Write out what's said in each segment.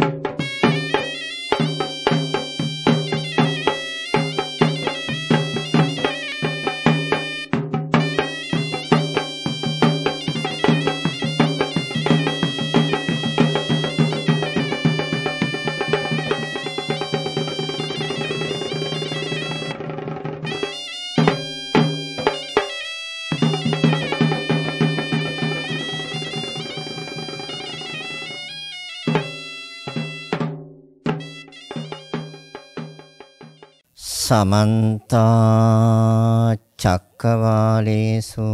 you සමන්ත චක්කවාලේසු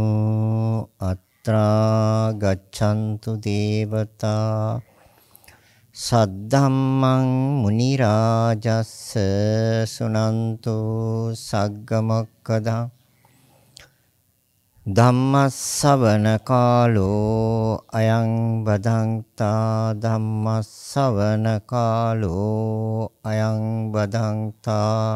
අත්‍රා ගච්ඡන්තු දේවතා සද්ධම්මං මුනි රාජස්ස සුනන්තු සග්ගමක්කදා ධම්මස්සවන කාලෝ අයං බදන්තා ධම්මස්සවන කාලෝ අයං බදන්තා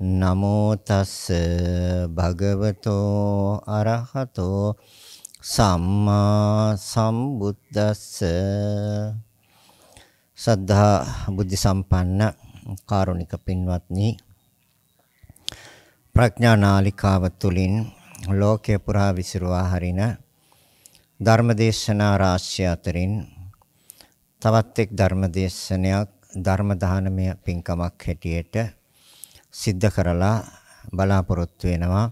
නමෝ තස් භගවතෝ අරහතෝ සම්මා සම්බුද්දස්ස සද්ධා බුද්ධ සම්පන්න කාරුණික පින්වත්නි ප්‍රඥා නාලිකාව තුළින් ලෝකේ පුරා විසිරුවා හරින ධර්මදේශනා රාශිය අතරින් තවත් එක් ධර්මදේශනයක් ධර්ම දානමය පින්කමක් හැටියට සිද්ධ කරලා බලාපොරොත්තු වෙනවා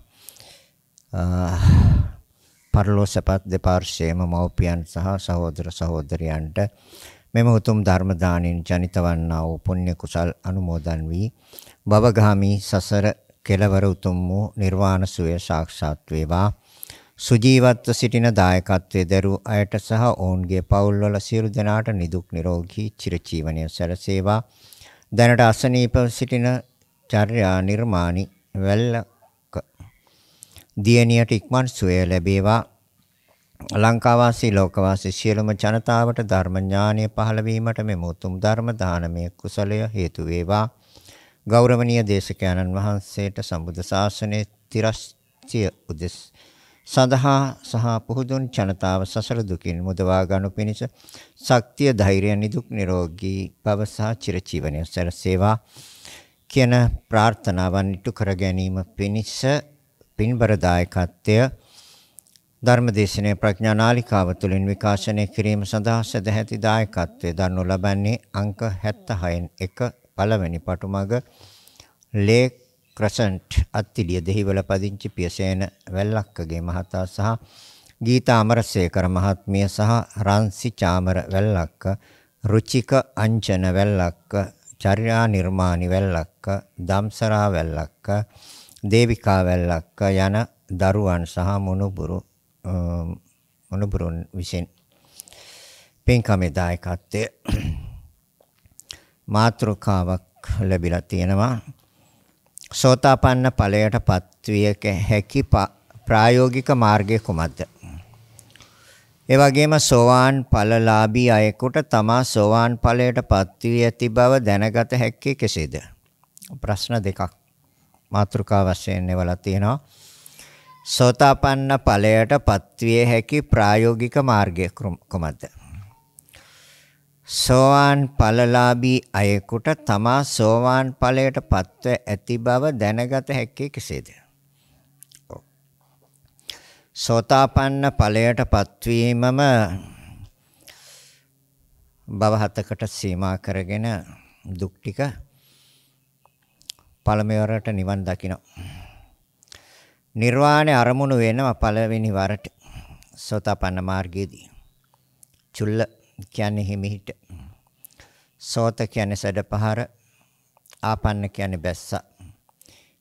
පරලෝ සපත් දෙපාර්ශ්වයේම මව්පියන් සහ සහෝදර සහෝදරයන්ට මෙම උතුම් ධර්ම දාණයෙන් ජනිත වන්නා වූ පුණ්‍ය කුසල් අනුමෝදන් වී භවගාමි සසර කෙලවර උතුම් වූ නිර්වාණ සුවය සාක්ෂාත් වේවා සුජීවත්ව සිටින දායකත්වයේ දරු අයට සහ ඔවුන්ගේ පවුල්වල සියලු දෙනාට නිදුක් නිරෝගී චිරජීවනය සැලසේවා දැනට අසනීප සිටින චර්යා නිර්මාණි වැල්ලක දියණියට ඉක්මන් සුවය ලැබේවා ලංකාවාසී ලෝකවාසී සියලුම ජනතාවට ධර්ම ඥානය පහළ වීමට මෙම උතුම් ධර්ම දානමය කුසලය හේතු වේවා ගෞරවනීය දේශකයන්න් වහන්සේට සම්බුද්ධ ශාසනයේ තිරස්ත්‍ය උදෙස් සඳහා සහ පුහුදුන් ජනතාව සසර දුකින් මුදවා ගනු පිණිස ශක්තිය ධෛර්යය නිදුක් නිරෝගී භව සහ චිරජීවනය සැලසේවා කියන ප්‍රාර්ථනාවන් ඉටු කර ගැනීම පිණිස පින්බර දායකත්වය ධර්මදේශනයේ ප්‍රඥා නාලිකාව තුළින් විකාශනය කිරීම සඳහා සදැහැති දායකත්වය දනු ලබන්නේ අංක 76න් 1 පළවෙනි පටුමග ලේක් ක්‍රසන්ට් අත්තිලිය දෙහිවල පදිංචි පියසේන වැල්ලක්කගේ මහතා සහ ගීතා අමරසේකර මහත්මිය සහ රන්සි චාමර වැල්ලක්ක රුචික අංජන වැල්ලක්ක චර්යා නිර්මාණි වැල්ලක්ක, දම්සරා වැල්ලක්ක, දේවිකා වැල්ලක්ක යන දරුවන් සහ මොනුබුරු මොනුබුරුන් විසින් පින්කමේ දායකත්වයේ මාත්‍රකාවක් ලැබිලා තියෙනවා. සෝතාපන්න ඵලයට පත්විය හැකි ප්‍රායෝගික මාර්ගය කුමක්ද? ඒ වගේම සෝවාන් ඵලලාභී අයෙකුට තමා සෝවාන් ඵලයටපත් වී ඇති බව දැනගත හැක්කේ කෙසේද? ප්‍රශ්න දෙකක් මාතෘකා වශයෙන් එවලා තියෙනවා. සෝතාපන්න ඵලයට පත්විය හැකි ප්‍රායෝගික මාර්ගය කුමක්ද? සෝවාන් ඵලලාභී අයෙකුට තමා සෝවාන් ඵලයට පත්ව ඇති බව දැනගත හැකි කෙසේද? සෝතාපන්න ඵලයට පත්වීමම භව හතකට සීමා කරගෙන දුක් ටික පළමෙවරට නිවන් දකිනවා. නිර්වාණය අරමුණු වෙනවා පළවෙනි වරට සෝතාපන්න මාර්ගයේදී. චුල්ල කියන්නේ හිමිහිට. සෝත කියන්නේ සැඩපහර. ආපන්න කියන්නේ බැස්සා.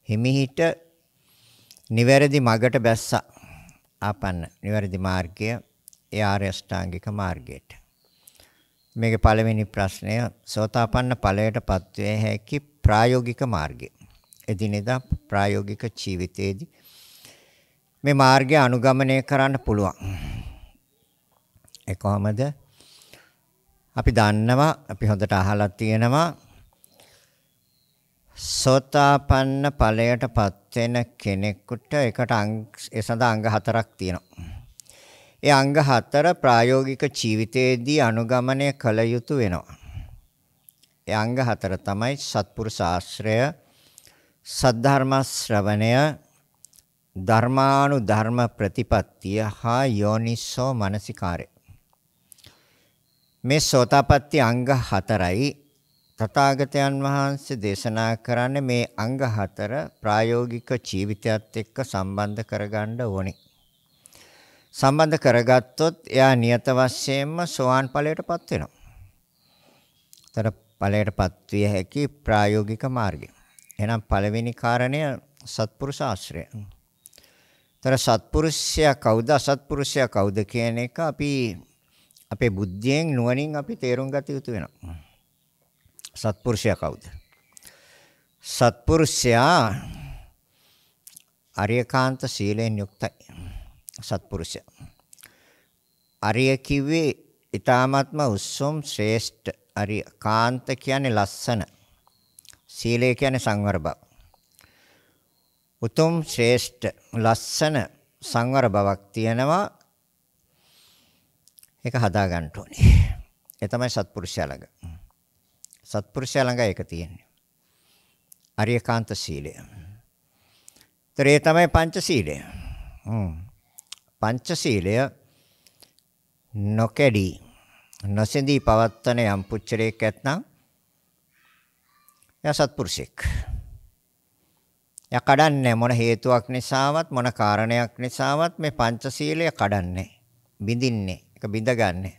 හිමිහිට නිවැරදි මගට බැස්සා. ආපන්න නිවැරදි මාර්ගය ඒ ආර්ය අෂ්ටාංගික මාර්ගයට. මේකේ පළවෙනි ප්‍රශ්නය සෝතාපන්න ඵලයටපත් වේ හැකි ප්‍රායෝගික මාර්ගය. එදිනෙදා ප්‍රායෝගික ජීවිතයේදී මේ මාර්ගය අනුගමනය කරන්න පුළුවන්. ඒ කොහොමද? අපි දන්නවා අපි හොඳට අහලා තියෙනවා සෝතාපන්න ඵලයටපත් වෙන කෙනෙකුට ඒකට ඒ සඳහා අංග හතරක් තියෙනවා. ඒ අංග හතර ප්‍රායෝගික ජීවිතයේදී අනුගමනය කළ යුතු වෙනවා. ඒ අංග හතර තමයි සත්පුරුෂ ආශ්‍රය, සද්ධර්ම ශ්‍රවණය, ධර්මානු ධර්ම ප්‍රතිපත්තිය හා යෝනිසෝ මනසිකාරය. මේ සෝතාපට්ටි අංග හතරයි තථාගතයන් වහන්සේ දේශනා කරන්නේ මේ අංග හතර ප්‍රායෝගික ජීවිතයත් එක්ක සම්බන්ධ කරගන්න ඕනේ. සම්බන්ධ කරගත්තොත් එයා නියත වශයෙන්ම සෝවාන් ඵලයටපත් වෙනවා. තර ඵලයටපත් විය හැකි ප්‍රායෝගික මාර්ගය. එහෙනම් පළවෙනි කාරණය සත්පුරුෂ ආශ්‍රය. තර සත්පුරුෂයා කවුද අසත්පුරුෂයා කවුද කියන එක අපි අපේ බුද්ධියෙන් නුවණින් අපි තේරුම් ගත යුතු වෙනවා. සත්පුරුෂයා කවුද? සත්පුරුෂයා අරියකාන්ත සීලයෙන් යුක්තයි. සත්පුරුෂයා. අරිය කිව්වේ ඊ타ත්ම උස්සොම් ශ්‍රේෂ්ඨ අරිය කාන්ත කියන්නේ ලස්සන. සීලය කියන්නේ සංවර බව. උතුම් ශ්‍රේෂ්ඨ ලස්සන සංවර බවක් තියෙනවා. ඒක හදා ගන්න ඕනේ. ඒ තමයි සත්පුරුෂයා ළඟ. සත්පුරුෂයා ළඟ ඒක තියෙන්නේ. අරියකාන්ත සීලය. ඒතරේ තමයි පංචශීලය. හ්ම්. පංචශීලය නොකඩී නොසෙඳී පවත්තන යම් පුච්චරයක් ඇත්නම් එයා සත්පුරුෂෙක්. එයා කඩන්නේ මොන හේතුවක් නිසාවත් මොන කාරණයක් නිසාවත් මේ පංචශීලය කඩන්නේ. බිඳින්නේ. ඒක බිඳගන්නේ.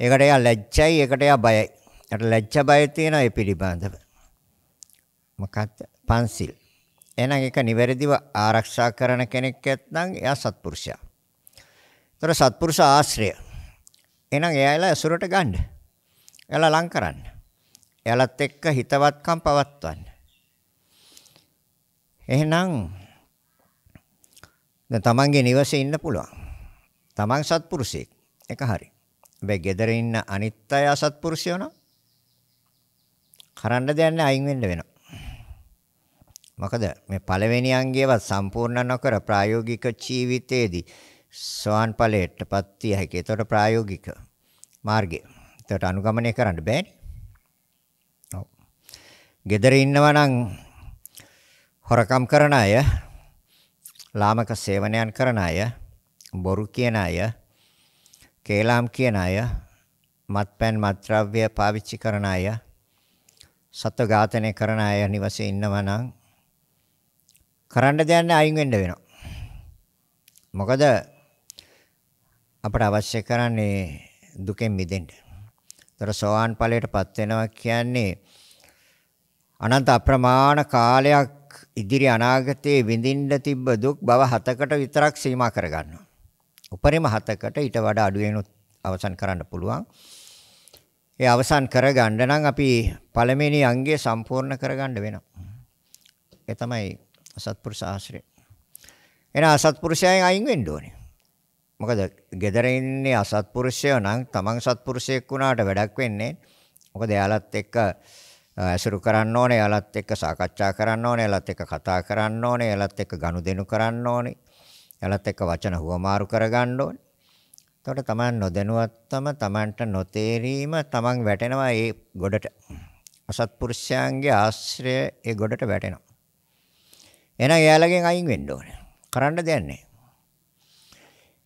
ඒකට එයා ලැජ්ජයි, ඒකට එයා බයයි. අර ලැජ්ජ බය තියෙනවා ඒ පිළිබඳව. මොකක්ද? පන්සිල්. එහෙනම් ඒක නිවැරදිව ආරක්ෂා කරන කෙනෙක් ඇත්නම් එයා සත්පුරුෂයා. ඒතර සත්පුරුෂ ආශ්‍රය. එහෙනම් එයාලා ඇසුරට ගන්න. එයාලා ලං කරන්න. එයාලත් එක්ක හිතවත්කම් පවත්වන්න. එහෙනම් දැන් තමන්ගේ නිවසේ ඉන්න පුළුවන්. තමන් සත්පුරුෂයෙක්. ඒක හරි. හැබැයි ගෙදර ඉන්න අනිත් අය අසත්පුරුෂයෝ නම් කරන්න දෙයක් නැහැ අයින් වෙන්න වෙනවා. මොකද මේ පළවෙනි අංගයවත් සම්පූර්ණ නොකර ප්‍රායෝගික ජීවිතයේදී සෝවන් ඵලයටපත් විය හැකියි. ඒතකොට ප්‍රායෝගික මාර්ගය. ඒතකොට අනුගමනය කරන්න බෑනේ. ඔව්. gedare ඉන්නවා නම් හොරකම් කරන අය, ලාමක සේවනයන් කරන අය, බොරු කියන අය, කේලම් කියන අය, මත්පැන් මත්ද්‍රව්‍ය පාවිච්චි කරන අය සත්ව ඝාතනය කරන අය නිවසේ ඉන්නවා නම් කරන්න දෙයක් අයින් වෙන්න වෙනවා. මොකද අපට අවශ්‍ය කරන්නේ දුකෙන් මිදෙන්න. ඒතර සෝවාන් ඵලයටපත් වෙනවා කියන්නේ අනන්ත අප්‍රමාණ කාලයක් ඉදිරි අනාගතයේ විඳින්න තිබ්බ දුක් බව හතකට විතරක් සීමා කරගන්නවා. උපරිම හතකට ඊට වඩා අඩුවෙනුත් අවසන් කරන්න පුළුවන්. ඒ අවසන් කරගන්න නම් අපි පළවෙනි අංගය සම්පූර්ණ කරගන්න වෙනවා. ඒ තමයි අසත්පුරුෂ ආශ්‍රය. එන අසත්පුරුෂයන් අයින් වෙන්න ඕනේ. මොකද gedare ඉන්නේ අසත්පුරුෂයෝ නම් Taman සත්පුරුෂයෙක් වුණාට වැඩක් වෙන්නේ. මොකද එයාලත් එක්ක ඇසුරු කරන්න ඕනේ, එයාලත් එක්ක සාකච්ඡා කරන්න ඕනේ, එයාලත් එක්ක කතා කරන්න ඕනේ, එයාලත් එක්ක ගනුදෙනු කරන්න ඕනේ. එයාලත් එක්ක වචන හුවමාරු කරගන්න ඕනේ. එතකොට Taman නොදැනුවත්වම Tamanට නොතේරීම Taman වැටෙනවා ඒ ගොඩට. අසත්පුරුෂයන්ගේ ආශ්‍රය ඒ ගොඩට වැටෙනවා. එහෙනම් එයාලගෙන් අයින් වෙන්න ඕනේ. කරන්න දෙයක් නැහැ.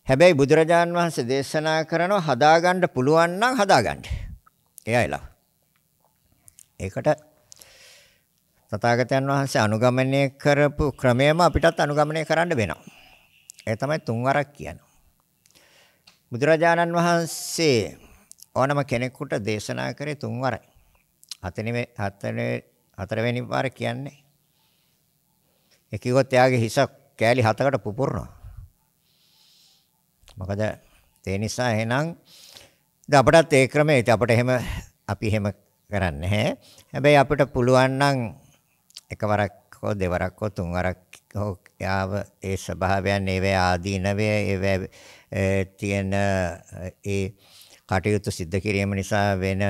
හැබැයි බුදුරජාන් වහන්සේ දේශනා කරනවා හදාගන්න පුළුවන් නම් හදාගන්න. එයයිලා. ඒකට තථාගතයන් වහන්සේ අනුගමනය කරපු ක්‍රමයම අපිටත් අනුගමනය කරන්න වෙනවා. ඒ තමයි තුන්වරක් කියනවා. බුදුරජාණන් වහන්සේ ඕනම කෙනෙකුට දේශනා කරේ තුන් වරයි. හතනේ හතනේ හතරවෙනි වාර කියන්නේ. ඒ කිව්වොත් එයාගේ හිස කෑලි හතකට පුපුරනවා. මොකද ඒ නිසා එහෙනම් දැන් අපටත් ඒ ක්‍රමය ඉතින් අපිට එහෙම අපි එහෙම කරන්නේ නැහැ. හැබැයි අපිට පුළුවන් නම් එකවරක් හෝ දෙවරක් හෝ තුන්වරක් හෝ යාව ඒ ස්වභාවයන් ඒවේ ආදීනවේ ඒවේ තියෙන ඒ කටයුතු සිද්ධ කිරීම නිසා වෙන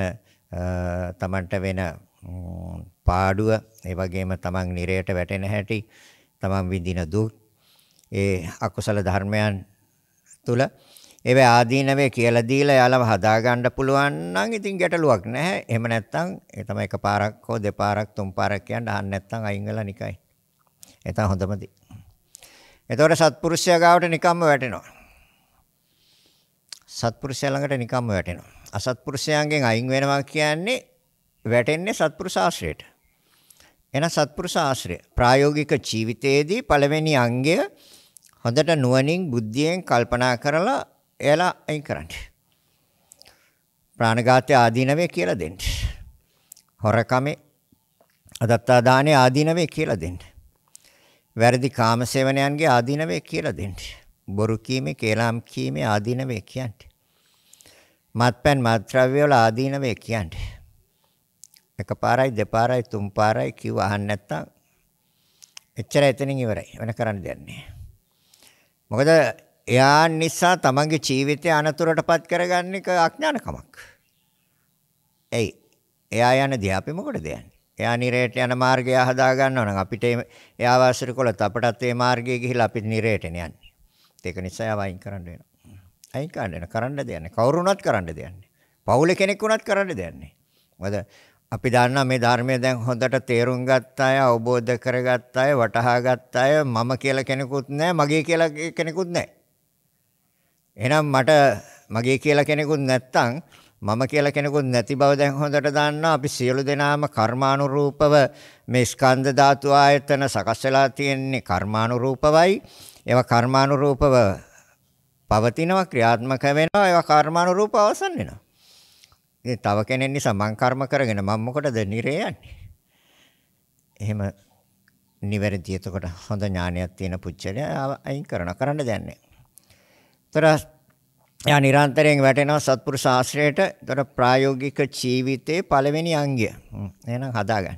තමන්ට වෙන පාඩුව ඒ වගේම තමන් නිරයට වැටෙන හැටි තමන් විඳින දුක් ඒ අකුසල ධර්මයන් තුල ඒවැ ආදීනවේ කියලා දීලා යාලව හදා ගන්න පුළුවන් නම් ඉතින් ගැටලුවක් නැහැ. එහෙම නැත්නම් ඒ තමයි එකපාරක් හෝ දෙපාරක් තුන්පාරක් කියන්න අහන්න නැත්නම් අයින් වෙලා නිකයි. ඒ තමයි හොඳම දේ. එතකොට සත්පුරුෂයා ගාවට නිකම්ම වැටෙනවා. සත්පුරුෂයා ළඟට නිකම්ම වැටෙනවා. අසත්පුරුෂයන්ගෙන් අයින් වෙනවා කියන්නේ වැටෙන්නේ සත්පුරුෂ ආශ්‍රයට. එන සත්පුරුෂ ආශ්‍රය ප්‍රායෝගික ජීවිතයේදී පළවෙනි අංගය හොඳට නුවණින් බුද්ධියෙන් කල්පනා කරලා එලා අයින් කරන්න. ප්‍රාණඝාතය ආදීනවේ කියලා දෙන්න. හොරකමේ අදත්තා දානේ ආදීනවේ කියලා දෙන්න. වැරදි කාමසේවනයන්ගේ ආදීනවේ කියලා දෙන්න. බොරු කීමේ, කේලාම් කීමේ ආදීනවේ කියන්නේ. මත්පැන් මත්ද්‍රව්‍ය වල ආදීනවේ කියන්නේ. එකපාරයි දෙපාරයි තුන්පාරයි කිව්ව අහන්න නැත්තම් එච්චර එතනින් ඉවරයි. වෙන කරන්න දෙයක් නැහැ. මොකද එයා නිසා තමන්ගේ ජීවිතය අනතුරටපත් කරගන්න එක අඥානකමක්. එයි එයා යන දිහා අපි මොකටද යන්නේ? එයා නිරේට යන මාර්ගය හදා ගන්නව නම් අපිට එයා වාසිර කළොත් අපටත් ඒ මාර්ගය ගිහිලා අපි නිරේටනේ යන්නේ. ඒක නිසා යාව අයින් කරන්න වෙනවා. අයින් කරන්න වෙන කරන්න දෙයක් නැහැ. කවුරු වුණත් කරන්න දෙයක් නැහැ. පවුලේ කෙනෙක් වුණත් කරන්න දෙයක් නැහැ. මොකද අපි දන්නා මේ ධර්මය දැන් හොඳට තේරුම් ගත්ත අය අවබෝධ කරගත්ත අය වටහා ගත්ත අය මම කියලා කෙනෙකුත් නැහැ මගේ කියලා කෙනෙකුත් නැහැ. එහෙනම් මට මගේ කියලා කෙනෙකුත් නැත්තම් මම කියලා කෙනෙකුත් නැති බව දැන් හොඳට දන්නා අපි සියලු දෙනාම කර්මානුරූපව මේ ස්කන්ධ ධාතු ආයතන සකස් වෙලා තියෙන්නේ කර්මානුරූපවයි. ඒවා කර්මානුරූපව පවතිනවා ක්‍රියාත්මක වෙනවා ඒවා කර්මානුරූපව අවසන් වෙනවා. ඉතින් තව කෙනෙක් නිසා මං කර්ම කරගෙන මම මොකටද නිරේ යන්නේ? එහෙම නිවැරදි එතකොට හොඳ ඥානයක් තියෙන පුච්චලයා අයින් කරන කරන්න දෙන්නේ. ඒතර යා නිරන්තරයෙන් වැටෙනවා සත්පුරුෂ ආශ්‍රයයට. ඒතර ප්‍රායෝගික ජීවිතයේ පළවෙනි අංගය. එහෙනම් හදාගන්න.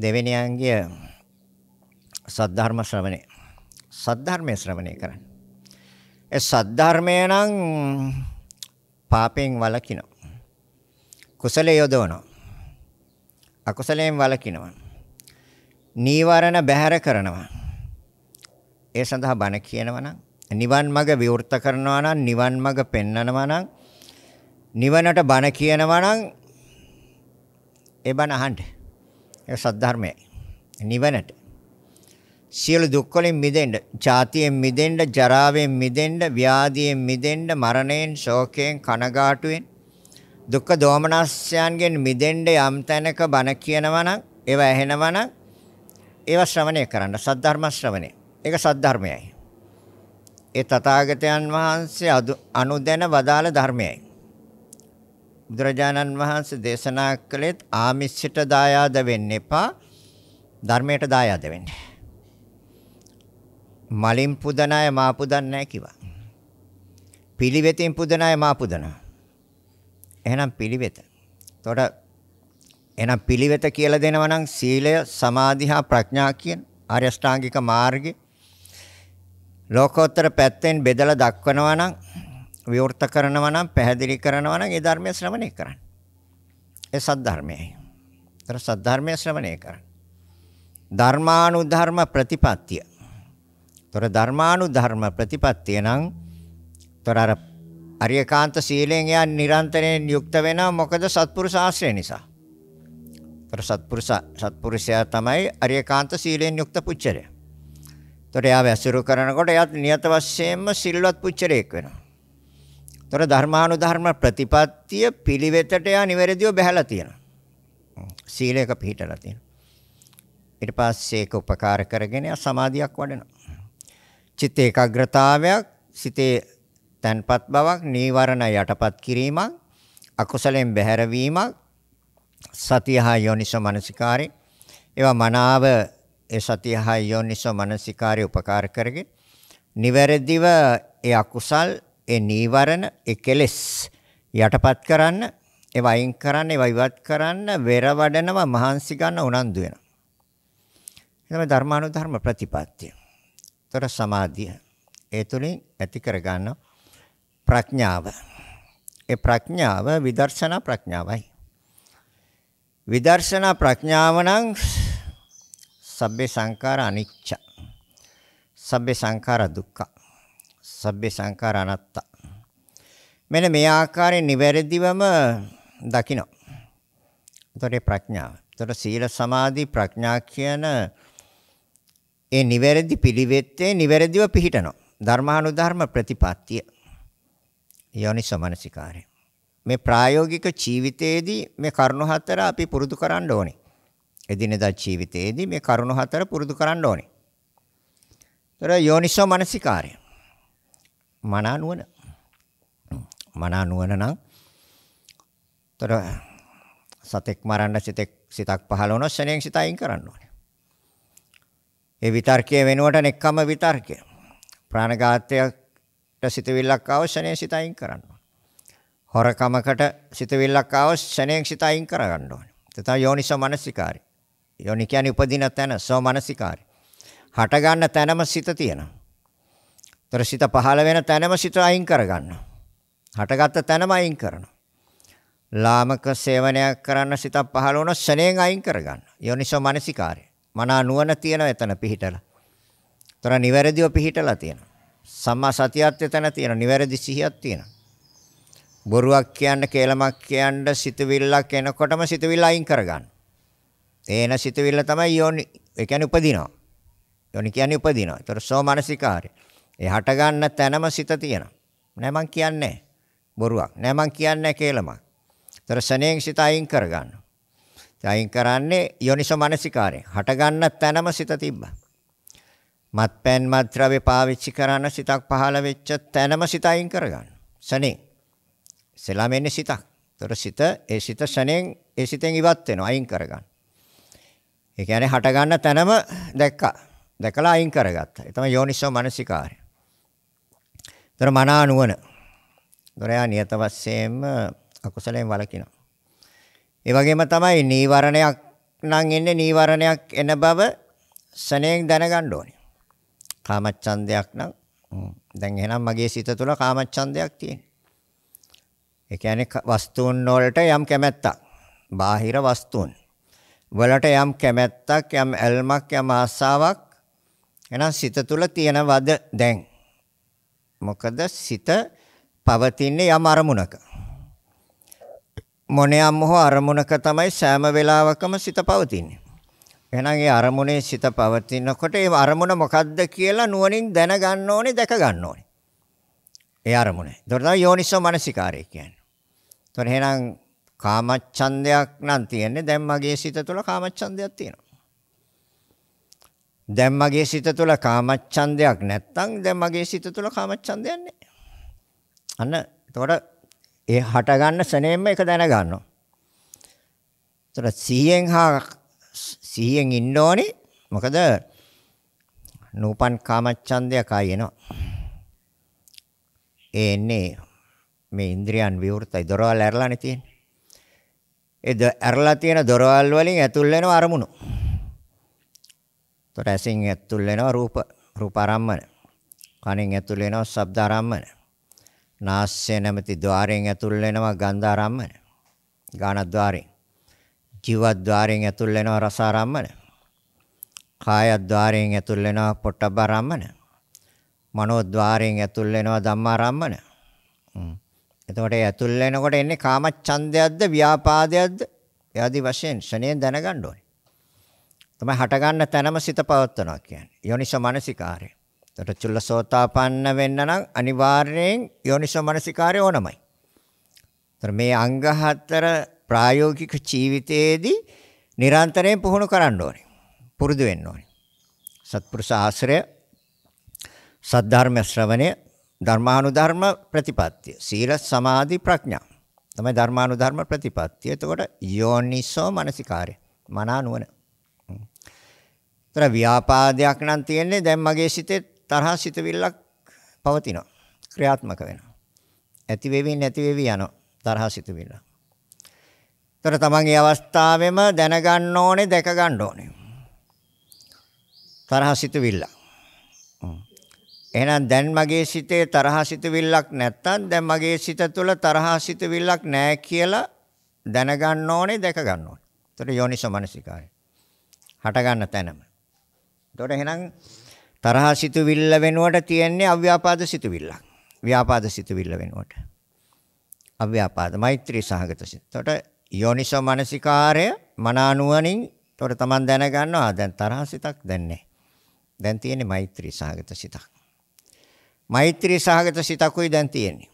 දෙවෙනි අංගය සද්ධර්ම ශ්‍රවණය. සද්ධර්මය ශ්‍රවණය කරන්න. ඒ සද්ධර්මය නම් පාපයෙන් වළකිනවා. කුසලයේ යොදවනවා. අකුසලයෙන් වළකිනවා. නීවරණ බැහැර කරනවා. ඒ සඳහා බණ කියනවා නම් නිවන් මඟ විවෘත කරනවා නම් නිවන් මඟ පෙන්නනවා නම් නිවනට බණ කියනවා නම් ඒ බණ අහන්න. ඒ සද්ධර්මයයි. නිවනට. සියලු දුක් වලින් මිදෙන්න, ජාතියෙන් මිදෙන්න, ජරාවෙන් මිදෙන්න, ව්‍යාධියෙන් මිදෙන්න, මරණයෙන්, ශෝකයෙන්, කනගාටුවෙන්, දුක්ඛ දෝමනස්යන්ගෙන් මිදෙන්න යම් තැනක බණ කියනවා නම්, ඒවා ඇහෙනවා නම්, ඒවා ශ්‍රවණය කරන්න, සද්ධර්ම ශ්‍රවණය. ඒක සද්ධර්මයයි. ඒ තථාගතයන් වහන්සේ අනුදැන වදාළ ධර්මයයි. බුදුරජාණන් වහන්සේ දේශනා කළේත් ආමිෂයට දායාද වෙන්න එපා ධර්මයට දායාද වෙන්න. මලින් පුදන අය මා පුදන්නේ නැහැ කිව්වා. පිළිවෙතින් පුදන අය මා පුදනවා. එහෙනම් පිළිවෙත. එතකොට එහෙනම් පිළිවෙත කියලා දෙනවා නම් සීලය, සමාධි හා ප්‍රඥා කියන ආර්ය ශ්‍රාංගික මාර්ගේ ලෝකෝත්තර පැත්තෙන් බෙදලා දක්වනවා නම් විවෘත කරනවා නම් පැහැදිලි කරනවා නම් ඒ ධර්මය ශ්‍රවණය කරන්න. ඒ සද්ධර්මයයි. ඒතර සද්ධර්මය ශ්‍රවණය කරන්න. ධර්මානුධර්ම ප්‍රතිපත්තිය තොර ධර්මානුධර්ම ප්‍රතිපත්තිය නම් තොර අර අරියකාන්ත සීලෙන් යා නිරන්තරයෙන් යුක්ත වෙනා මොකද සත්පුරුෂ ආශ්‍රය නිසා. තොර සත්පුරුෂ සත්පුරුෂයා තමයි අරියකාන්ත සීලෙන් යුක්ත පුච්චරය. තොර යාව ඇසුරු කරනකොට එයත් නියත වශයෙන්ම සිල්වත් පුච්චරයෙක් වෙනවා. තොර ධර්මානුධර්ම ප්‍රතිපත්තිය පිළිවෙතට යා නිවැරදිව බහැලා තියෙනවා. සීලයක පිළිටලා තියෙනවා. ඊට පස්සේ ඒක උපකාර කරගෙන සමාධියක් වඩනවා. චිත්ත ඒකාග්‍රතාවයක් සිතේ තැන්පත් බවක් නීවරණ යටපත් කිරීමක් අකුසලෙන් බැහැරවීමක් සතියහා යෝනිසෝ මනසිකාරේ ඒවා මනාව ඒ සතියහා යෝනිසෝ මනසිකාරේ උපකාර කරගෙන නිවැරදිව ඒ අකුසල් ඒ නීවරණ ඒ කෙලෙස් යටපත් කරන්න ඒවා අයින් කරන්න ඒවා ඉවත් කරන්න වෙර වඩනවා මහන්සි ගන්න උනන්දු වෙනවා. එතන ධර්මානුධර්ම ප්‍රතිපත්තිය. ඒතර සමාධිය. ඒ තුලින් ඇති කරගන්න ප්‍රඥාව. ඒ ප්‍රඥාව විදර්ශනා ප්‍රඥාවයි. විදර්ශනා ප්‍රඥාව නම් සබ්බේ සංඛාර අනිච්ච. සබ්බේ සංඛාර දුක්ඛ. සබ්බේ සංඛාර අනාත්ත. මෙන්න මේ ආකාරයෙන් නිවැරදිවම දකිනවා. එතකොට ප්‍රඥාව. එතකොට සීල සමාධි ප්‍රඥා කියන ඒ නිවැරදි පිළිවෙත්තේ නිවැරදිව පිහිටනවා. ධර්මානුධර්ම ප්‍රතිපත්තිය. යෝනිසමනසිකාරය. මේ ප්‍රායෝගික ජීවිතයේදී මේ කරුණු හතර අපි පුරුදු කරන්න ඕනේ. එදිනෙදා ජීවිතයේදී මේ කරුණු හතර පුරුදු කරන්න ඕනේ. ඒතර යෝනිසමනසිකාරය. මනානුවන. මනානුවන නම් ඒතර සතෙක් මරන්න සිතක් පහළ වුණොත් ශරණයෙන් සිතයින් කරන්න ඕනේ. ඒ විතර්කයේ වෙනුවට නෙක්කම විතර්කය. ප්‍රාණඝාතයට සිතවිල්ලක් අවශ්‍යනේ සිත අයින් කරන්න හොරකමකට සිතවිල්ලක් අවශ්‍යනේ සිත අයින් කරගන්න ඕනේ. තථා යෝනිසෝ මනසිකාරය. යෝනි කියන්නේ උපදින තැන සෝ මනසිකාරය. හට ගන්න තැනම සිත තියෙනවා. ତර සිත පහළ වෙන තැනම සිත අයින් කරගන්නවා. හටගත්ත තැනම අයින් කරනවා. ලාමක සේවනයක් කරන්න සිතක් පහළ වුණොත් ශනේන් අයින් කරගන්න. යෝනිසෝ මනසිකාරය. මනා නුවණ තියෙනවා එතන පිහිටලා. ඒතර නිවැරදිව පිහිටලා තියෙනවා. සම්මා සතියත් එතන තියෙනවා. නිවැරදි සිහියක් තියෙනවා. බොරුවක් කියන්න, කේලමක් කියන්න, සිතවිල්ලක් එනකොටම සිතවිල්ල අයින් කරගන්න. තේන සිතවිල්ල තමයි යෝනි. ඒ කියන්නේ උපදිනවා. යෝනි කියන්නේ උපදිනවා. ඒතර සෝමනසිකාරය. ඒ හට ගන්න තැනම සිත තියෙනවා. නෑ මං කියන්නේ බොරුවක්. නෑ මං කියන්නේ කේලමක්. ඒතර සනේන් සිත අයින් කරගන්න. අයින් කරන්නේ යෝනිසෝ මනසිකාරයෙන්. හට ගන්න තැනම සිත තිබ්බා. මත්පැන් මත්ද්‍රව්‍ය පාවිච්චි කරන සිතක් පහළ වෙච්ච තැනම සිත අයින් කරගන්න. සනේ. සෙලම එන්නේ සිතක්. ඒතර සිත ඒ සිත ශණයෙන් ඒ සිතෙන් ඉවත් වෙනවා අයින් කරගන්න. ඒ කියන්නේ හට ගන්න තැනම දැක්කා. දැකලා අයින් කරගත්තා. ඒ තමයි යෝනිසෝ මනසිකාරය. ඒතර මනා නුවණ. ඒතර යා නියත වශයෙන්ම අකුසලයෙන් වළකිනවා. ඒ වගේම තමයි නීවරණයක් නම් එන්නේ නීවරණයක් එන බව සනේන් දැනගන්න ඕනේ. කාමච්ඡන්දයක් නම් දැන් එහෙනම් මගේ සිත තුළ කාමච්ඡන්දයක් තියෙනවා. ඒ කියන්නේ වස්තුන් වලට යම් කැමැත්තක්. බාහිර වස්තුන් වලට යම් කැමැත්තක්, යම් ඇල්මක්, යම් ආසාවක් එහෙනම් සිත තුළ තියෙනවද දැන්? මොකද සිත පවතින්නේ යම් අරමුණක. මොනියම් හෝ අරමුණක තමයි සෑම වෙලාවකම සිත පවතින්නේ. එහෙනම් ඒ අරමුණේ සිත පවතිනකොට ඒ අරමුණ මොකද්ද කියලා නුවණින් දැන ගන්න ඕනේ, දැක ගන්න ඕනේ. ඒ අරමුණ. ඒතර තමයි යෝනිසෝ මනසිකාරය කියන්නේ. ඒතර එහෙනම් කාමච්ඡන්දයක් නම් තියෙන්නේ. දැන් මගේ සිත තුළ කාමච්ඡන්දයක් තියෙනවා. දැන් මගේ සිත තුළ කාමච්ඡන්දයක් නැත්තම් දැන් මගේ සිත තුළ කාමච්ඡන්දයක් නැහැ. අන්න එතකොට ඒ හට ගන්න ස්නේම එක දැනගන්නවා. ඒතර 100න් හා 100න් ඉන්න ඕනේ. මොකද නූපන් කාමච්ඡන්දයක් ආයෙනවා. ඒ එන්නේ මේ ඉන්ද්‍රියන් විවෘතයි දොරවල් ඇරලානේ තියෙන්නේ. ඒ ඇරලා තියෙන දොරවල් වලින් ඇතුල් වෙනව අරමුණු. එතකොට ඇසින් ඇතුල් වෙනව රූප රූප ආරම්මන. කනෙන් ඇතුල් වෙනව ශබ්ද ආරම්මන. නාස්‍ය නැමැති ద్వාරයෙන් ඇතුල් වෙනවා ගන්ධාරම්මන. ගානද්්වාරයෙන්. ජීවද්්වාරයෙන් ඇතුල් වෙනවා රසාරම්මන. කායද්්වාරයෙන් ඇතුල් වෙනවා පොට්ටබ්බාරම්මන. මනෝද්්වාරයෙන් ඇතුල් වෙනවා ධම්මාරම්මන. එතකොට ඇතුල් වෙනකොට එන්නේ කාමච්ඡන්දයක්ද ව්‍යාපාදයක්ද? එයාදි වශයෙන් ශනේන් දැනගන්න ඕනේ. තමයි හටගන්න තැනම සිත පවත්වනවා කියන්නේ. යෝනිසෝ මනසිකාරය. එතකොට චුල්ලසෝතාපන්න වෙන්න නම් අනිවාර්යෙන් යෝනිසෝ මනසිකාරය ඕනමයි. එතකොට මේ අංග හතර ප්‍රායෝගික ජීවිතයේදී නිරන්තරයෙන් පුහුණු කරන්න ඕනේ. පුරුදු වෙන්න ඕනේ. සත්පුරුෂ ආශ්‍රය, සද්ධර්ම ශ්‍රවණය, ධර්මානුධර්ම ප්‍රතිපත්තිය, සීල සමාධි ප්‍රඥා. තමයි ධර්මානුධර්ම ප්‍රතිපත්තිය. එතකොට යෝනිසෝ මනසිකාරය. මනා නුවණ. තර ව්‍යාපාදයක් නම් තියෙන්නේ දැන් මගේ සිතේ තරහ සිතවිල්ලක් පවතිනවා. ක්‍රියාත්මක වෙනවා. ඇති වෙවි නැති වෙවි යනවා තරහ සිතවිල්ල. ඒතර තමන්ගේ අවස්ථාවෙම දැනගන්න ඕනේ, දැක ගන්න ඕනේ. තරහ සිතවිල්ල. එහෙනම් දැන් මගේ සිතේ තරහ සිතවිල්ලක් නැත්තම් දැන් මගේ සිත තුළ තරහ සිතවිල්ලක් නැහැ කියලා දැනගන්න ඕනේ, දැක ගන්න ඕනේ. ඒතර යෝනිසමනසිකාරය. හට ගන්න තැනම. ඒතර එහෙනම් තරහ සිතුවිල්ල වෙනුවට තියෙන්නේ අව්‍යාපාද සිතුවිල්ලක්. ව්‍යාපාද සිතුවිල්ල වෙනුවට. අව්‍යාපාද මෛත්‍රී සහගත සිත. එතකොට යෝනිසෝ මනසිකාරය මනානුවණින් එතකොට Taman දැනගන්නවා දැන් තරහ සිතක් දැන් නැහැ. දැන් තියෙන්නේ මෛත්‍රී සහගත සිතක්. මෛත්‍රී සහගත සිතකුයි දැන් තියෙන්නේ.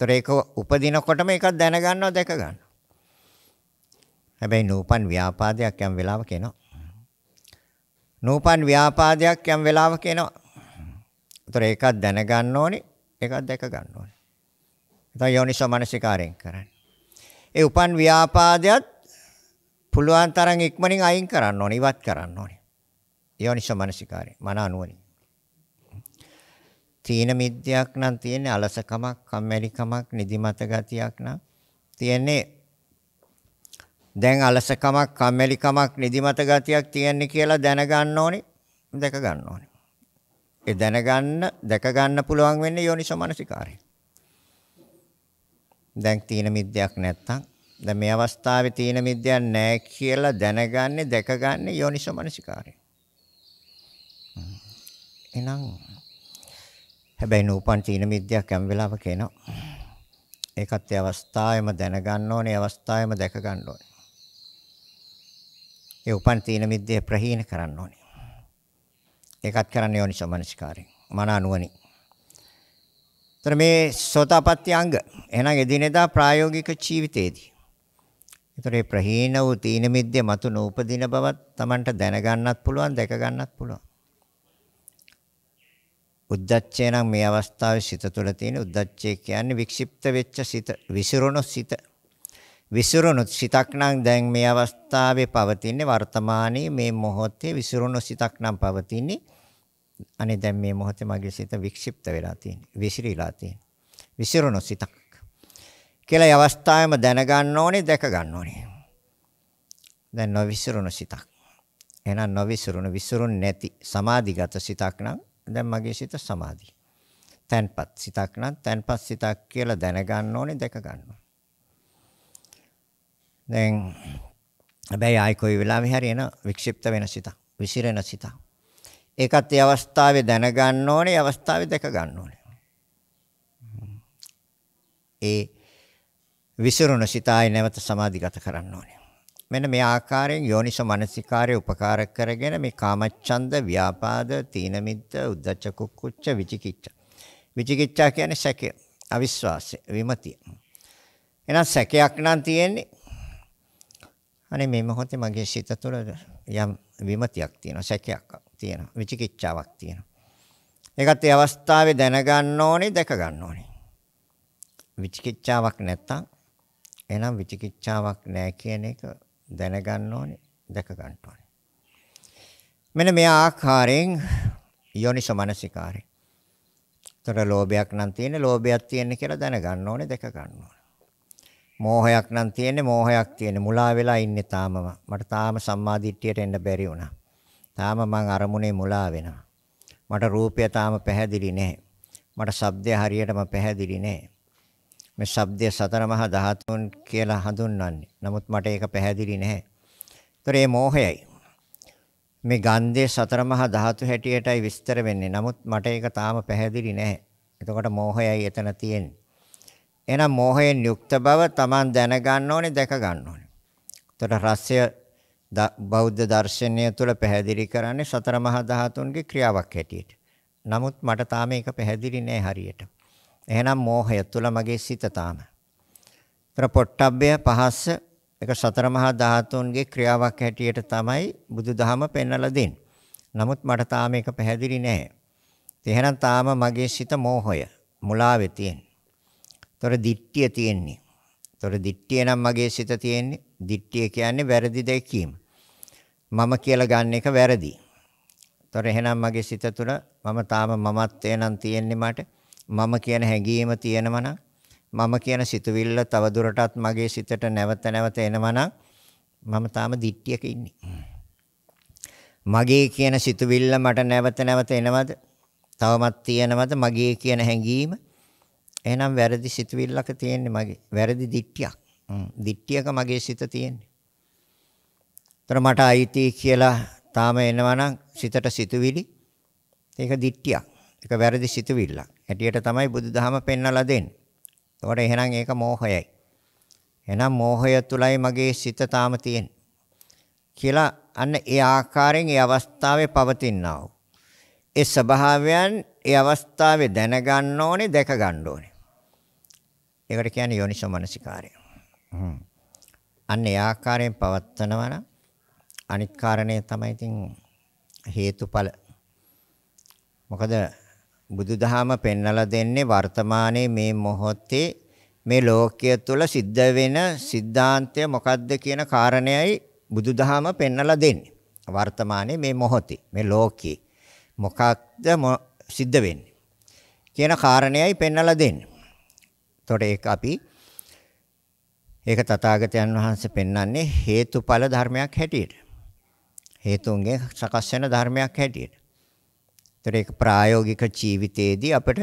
එතකොට ඒක උපදිනකොටම ඒක දැනගන්නවා දැක ගන්නවා. හැබැයි නූපන් ව්‍යාපාදයක් යම් වෙලාවක එනවා. නූපන් ව්‍යාපාදයක් යම් වෙලාවක එනවා. ඒතර ඒකක් දැනගන්න ඕනේ, ඒකක් දැක ගන්න ඕනේ. එතන යෝනිසෝ මනසිකාරයෙන් කරන්නේ. ඒ උපන් ව්‍යාපාදයක් පුළුවන් තරම් ඉක්මනින් අයින් කරන්න ඕනේ, ඉවත් කරන්න ඕනේ. යෝනිසෝ මනසිකාරය, මන අනුවණි. තීන මිද්‍යාවක් නම් තියෙන්නේ අලසකමක්, කම්මැලිකමක්, නිදිමත ගතියක් නම් තියෙන්නේ දැන් අලසකමක්, කම්මැලිකමක්, නිදිමත ගතියක් තියෙන්නේ කියලා දැනගන්න ඕනේ, දැක ගන්න ඕනේ. ඒ දැනගන්න, දැක ගන්න පුළුවන් වෙන්නේ යෝනිසමනසිකාරයෙන්. දැන් තීන මිද්දයක් නැත්තම්, දැන් මේ අවස්ථාවේ තීන මිද්දයක් නැහැ කියලා දැනගන්නේ, දැකගන්නේ යෝනිසමනසිකාරයෙන්. එහෙනම් හැබැයි නූපන් තීන මිද්දයක් හැම වෙලාවක එනවා. ඒකත් ඒ අවස්ථාවේම දැනගන්න ඕනේ, අවස්ථාවේම දැක ගන්න ඕනේ. ඒ උපන් තීන මිද්දේ ප්‍රහීන කරන්න ඕනේ. ඒකත් කරන්න යෝනිසෝ මනසිකාරයෙන්. මන අනුවණි. ତර මේ සෝතාපට්ටි අංග එහෙනම් එදිනෙදා ප්‍රායෝගික ජීවිතයේදී. ඒතරේ ප්‍රහීන වූ තීන මිද්දේ මතු නූපදින බවත් Tamanට දැනගන්නත් පුළුවන්, දැකගන්නත් පුළුවන්. උද්දච්චය නම් මේ අවස්ථාවේ සිත තුළ තියෙන උද්දච්චය කියන්නේ වික්ෂිප්ත වෙච්ච සිත, විසිරුණු සිත. විසිරුණු සිතක් නම් දැන් මේ අවස්ථාවේ පවතින්නේ වර්තමානයේ මේ මොහොතේ විසිරුණු සිතක් නම් පවතින්නේ අනේ දැන් මේ මොහොතේ මගේ සිත වික්ෂිප්ත වෙලා තියෙන්නේ විසිරීලා තියෙන්නේ විසිරුණු සිතක් කියලා ඒ අවස්ථාවෙම දැනගන්න ඕනේ දැක ගන්න ඕනේ දැන් නොවිසිරුණු සිතක් එහෙනම් නොවිසිරුණු විසිරුණු නැති සමාධිගත සිතක් නම් දැන් මගේ සිත සමාධි තැන්පත් සිතක් නම් තැන්පත් සිතක් කියලා දැනගන්න ඕනේ දැක ගන්න ඕනේ දැන් හැබැයි ආයි කොයි වෙලාවෙ හරි එන වික්ෂිප්ත වෙන සිත, විසිරෙන සිත. ඒකත් ඒ අවස්ථාවේ දැනගන්න ඕනේ, ඒ අවස්ථාවේ දැක ගන්න ඕනේ. ඒ විසිරුණ සිත ආයි නැවත සමාධිගත කරන්න ඕනේ. මෙන්න මේ ආකාරයෙන් යෝනිස මනසිකාරය උපකාර කරගෙන මේ කාමච්ඡන්ද, ව්‍යාපාද, තීනමිද්ධ, උද්ධච්ච කුක්කුච්ච, විචිකිච්ඡ. විචිකිච්ඡා කියන්නේ සැකය, අවිශ්වාසය, විමතිය. එහෙනම් සැකයක් නම් තියෙන්නේ අනේ මේ මොහොතේ මගේ සිත තුළ යම් විමතියක් තියෙනවා, සැකයක් තියෙනවා, විචිකිච්ඡාවක් තියෙනවා. ඒකත් ඒ අවස්ථාවේ දැනගන්න ඕනේ, දැක ගන්න ඕනේ. විචිකිච්ඡාවක් නැත්තම් එහෙනම් විචිකිච්ඡාවක් නැහැ කියන එක දැනගන්න ඕනේ, දැක ගන්න ඕනේ. මෙන්න මේ ආකාරයෙන් යෝනිසමනසිකාරේ. ତොර ලෝභයක් නම් තියෙන, ලෝභයක් තියෙන කියලා දැනගන්න ඕනේ, දැක ගන්න ඕනේ. මෝහයක් නම් තියෙන්නේ මෝහයක් තියෙන්නේ මුලා වෙලා ඉන්නේ තාමම මට තාම සම්මාදිට්ඨියට එන්න බැරි වුණා තාම මං අරමුණේ මුලා වෙනවා මට රූපය තාම පැහැදිලි නැහැ මට ශබ්දය හරියටම පැහැදිලි නැහැ මේ ශබ්දය සතර මහා ධාතුන් කියලා හඳුන්වන්නේ නමුත් මට ඒක පැහැදිලි නැහැ ඒතර ඒ මෝහයයි මේ ගන්ධය සතර මහා ධාතු හැටියටයි විස්තර වෙන්නේ නමුත් මට ඒක තාම පැහැදිලි නැහැ එතකොට මෝහයයි එතන තියෙන්නේ එහෙනම් මෝහයෙන් යුක්ත බව Taman දැනගන්න ඕනේ දැක ගන්න ඕනේ. එතකොට රසය බෞද්ධ දර්ශනය තුළ පැහැදිලි කරන්නේ සතර මහා ධාතුන්ගේ ක්‍රියාවක් හැටියට. නමුත් මට තාම ඒක පැහැදිලි නෑ හරියට. එහෙනම් මෝහය තුළ මගේ සිත තාම. එතකොට පොට්ටබ්බය පහස්ස ඒක සතර මහා ධාතුන්ගේ ක්‍රියාවක් හැටියට තමයි බුදුදහම පෙන්වලා දෙන්නේ. නමුත් මට තාම ඒක පැහැදිලි නෑ. එහෙනම් තාම මගේ සිත මෝහය මුලාවේ තියෙන. තොර දිට්ඨිය තියෙන්නේ. තොර දිට්ඨිය නම් මගේ සිත තියෙන්නේ. දිට්ඨිය කියන්නේ වැරදි දැකීම. මම කියලා ගන්න එක වැරදි. තොර එහෙනම් මගේ සිත තුළ මම තාම මමත්වය නම් තියෙන්නේ මට. මම කියන හැඟීම තියෙනවා නම් මම කියන සිතුවිල්ල තවදුරටත් මගේ සිතට නැවත නැවත එනවනම් මම තාම දිට්ටියක ඉන්නේ. මගේ කියන සිතුවිල්ල මට නැවත නැවත එනවද? තවමත් තියෙනවද? මගේ කියන හැඟීම එහෙනම් වැරදි සිතුවිල්ලක තියෙන්නේ මගේ. වැරදි දිට්ඨියක්. දිට්ඨියක මගේ සිත තියෙන්නේ. ତර මට අයිති කියලා තාම එනවනම් සිතට සිතුවිලි. ඒක දිට්ඨියක්. ඒක වැරදි සිතුවිල්ලක්. හැටියට තමයි බුදුදහම පෙන්වලා දෙන්නේ. ඒකට එහෙනම් ඒක මෝහයයි. එහෙනම් මෝහය තුලයි මගේ සිත තාම තියෙන්නේ. කියලා අන්න ඒ ආකාරයෙන් ඒ අවස්ථාවේ පවතිනව. ඒ ස්වභාවයන් ඒ අවස්ථාවේ දැනගන්න ඕනේ, දැක ගන්න ඕනේ. ඒකට කියන්නේ යෝනිසෝ මනසිකාරය. හ්ම්. අන්න ඒ ආකාරයෙන් පවත්නවා නම් අනිත් කාරණේ තමයි ඉතින් හේතුඵල. මොකද බුදුදහම පෙන්වලා දෙන්නේ වර්තමානයේ මේ මොහොතේ මේ ලෝකයේ තුල සිද්ධ වෙන સિદ્ધාන්තය මොකද්ද කියන කාරණයයි බුදුදහම පෙන්වලා දෙන්නේ. වර්තමානයේ මේ මොහොතේ මේ ලෝකයේ මොකක්ද සිද්ධ වෙන්නේ කියන කාරණයයි පෙන්වලා දෙන්නේ. එතකොට ඒක අපි ඒක තථාගතයන් වහන්සේ පෙන්වන්නේ හේතුඵල ධර්මයක් හැටියට. හේතුන්ගෙන් සකස් වෙන ධර්මයක් හැටියට. ඒතර ඒක ප්‍රායෝගික ජීවිතයේදී අපිට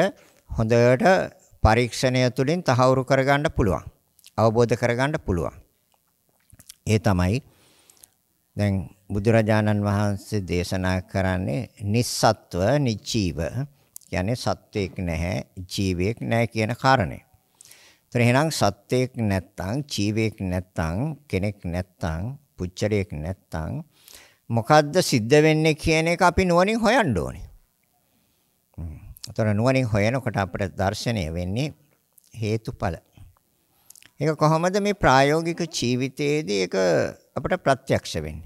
හොඳට පරීක්ෂණය තුළින් තහවුරු කරගන්න පුළුවන්. අවබෝධ කරගන්න පුළුවන්. ඒ තමයි දැන් බුදුරජාණන් වහන්සේ දේශනා කරන්නේ නිස්සත්ව නිජීව කියන්නේ සත්වයක් නැහැ ජීවියෙක් නැහැ කියන කාරණේ. එතන එහෙනම් සත්වයක් නැත්තම් ජීවයක් නැත්තම් කෙනෙක් නැත්තම් පුච්චරයක් නැත්තම් මොකද්ද සිද්ධ වෙන්නේ කියන එක අපි නුවණින් හොයන්න ඕනේ. එතන නුවණින් හොයනකොට අපිට දර්ශනය වෙන්නේ හේතුඵල. ඒක කොහොමද මේ ප්‍රායෝගික ජීවිතයේදී ඒක අපිට ප්‍රත්‍යක්ෂ වෙන්නේ.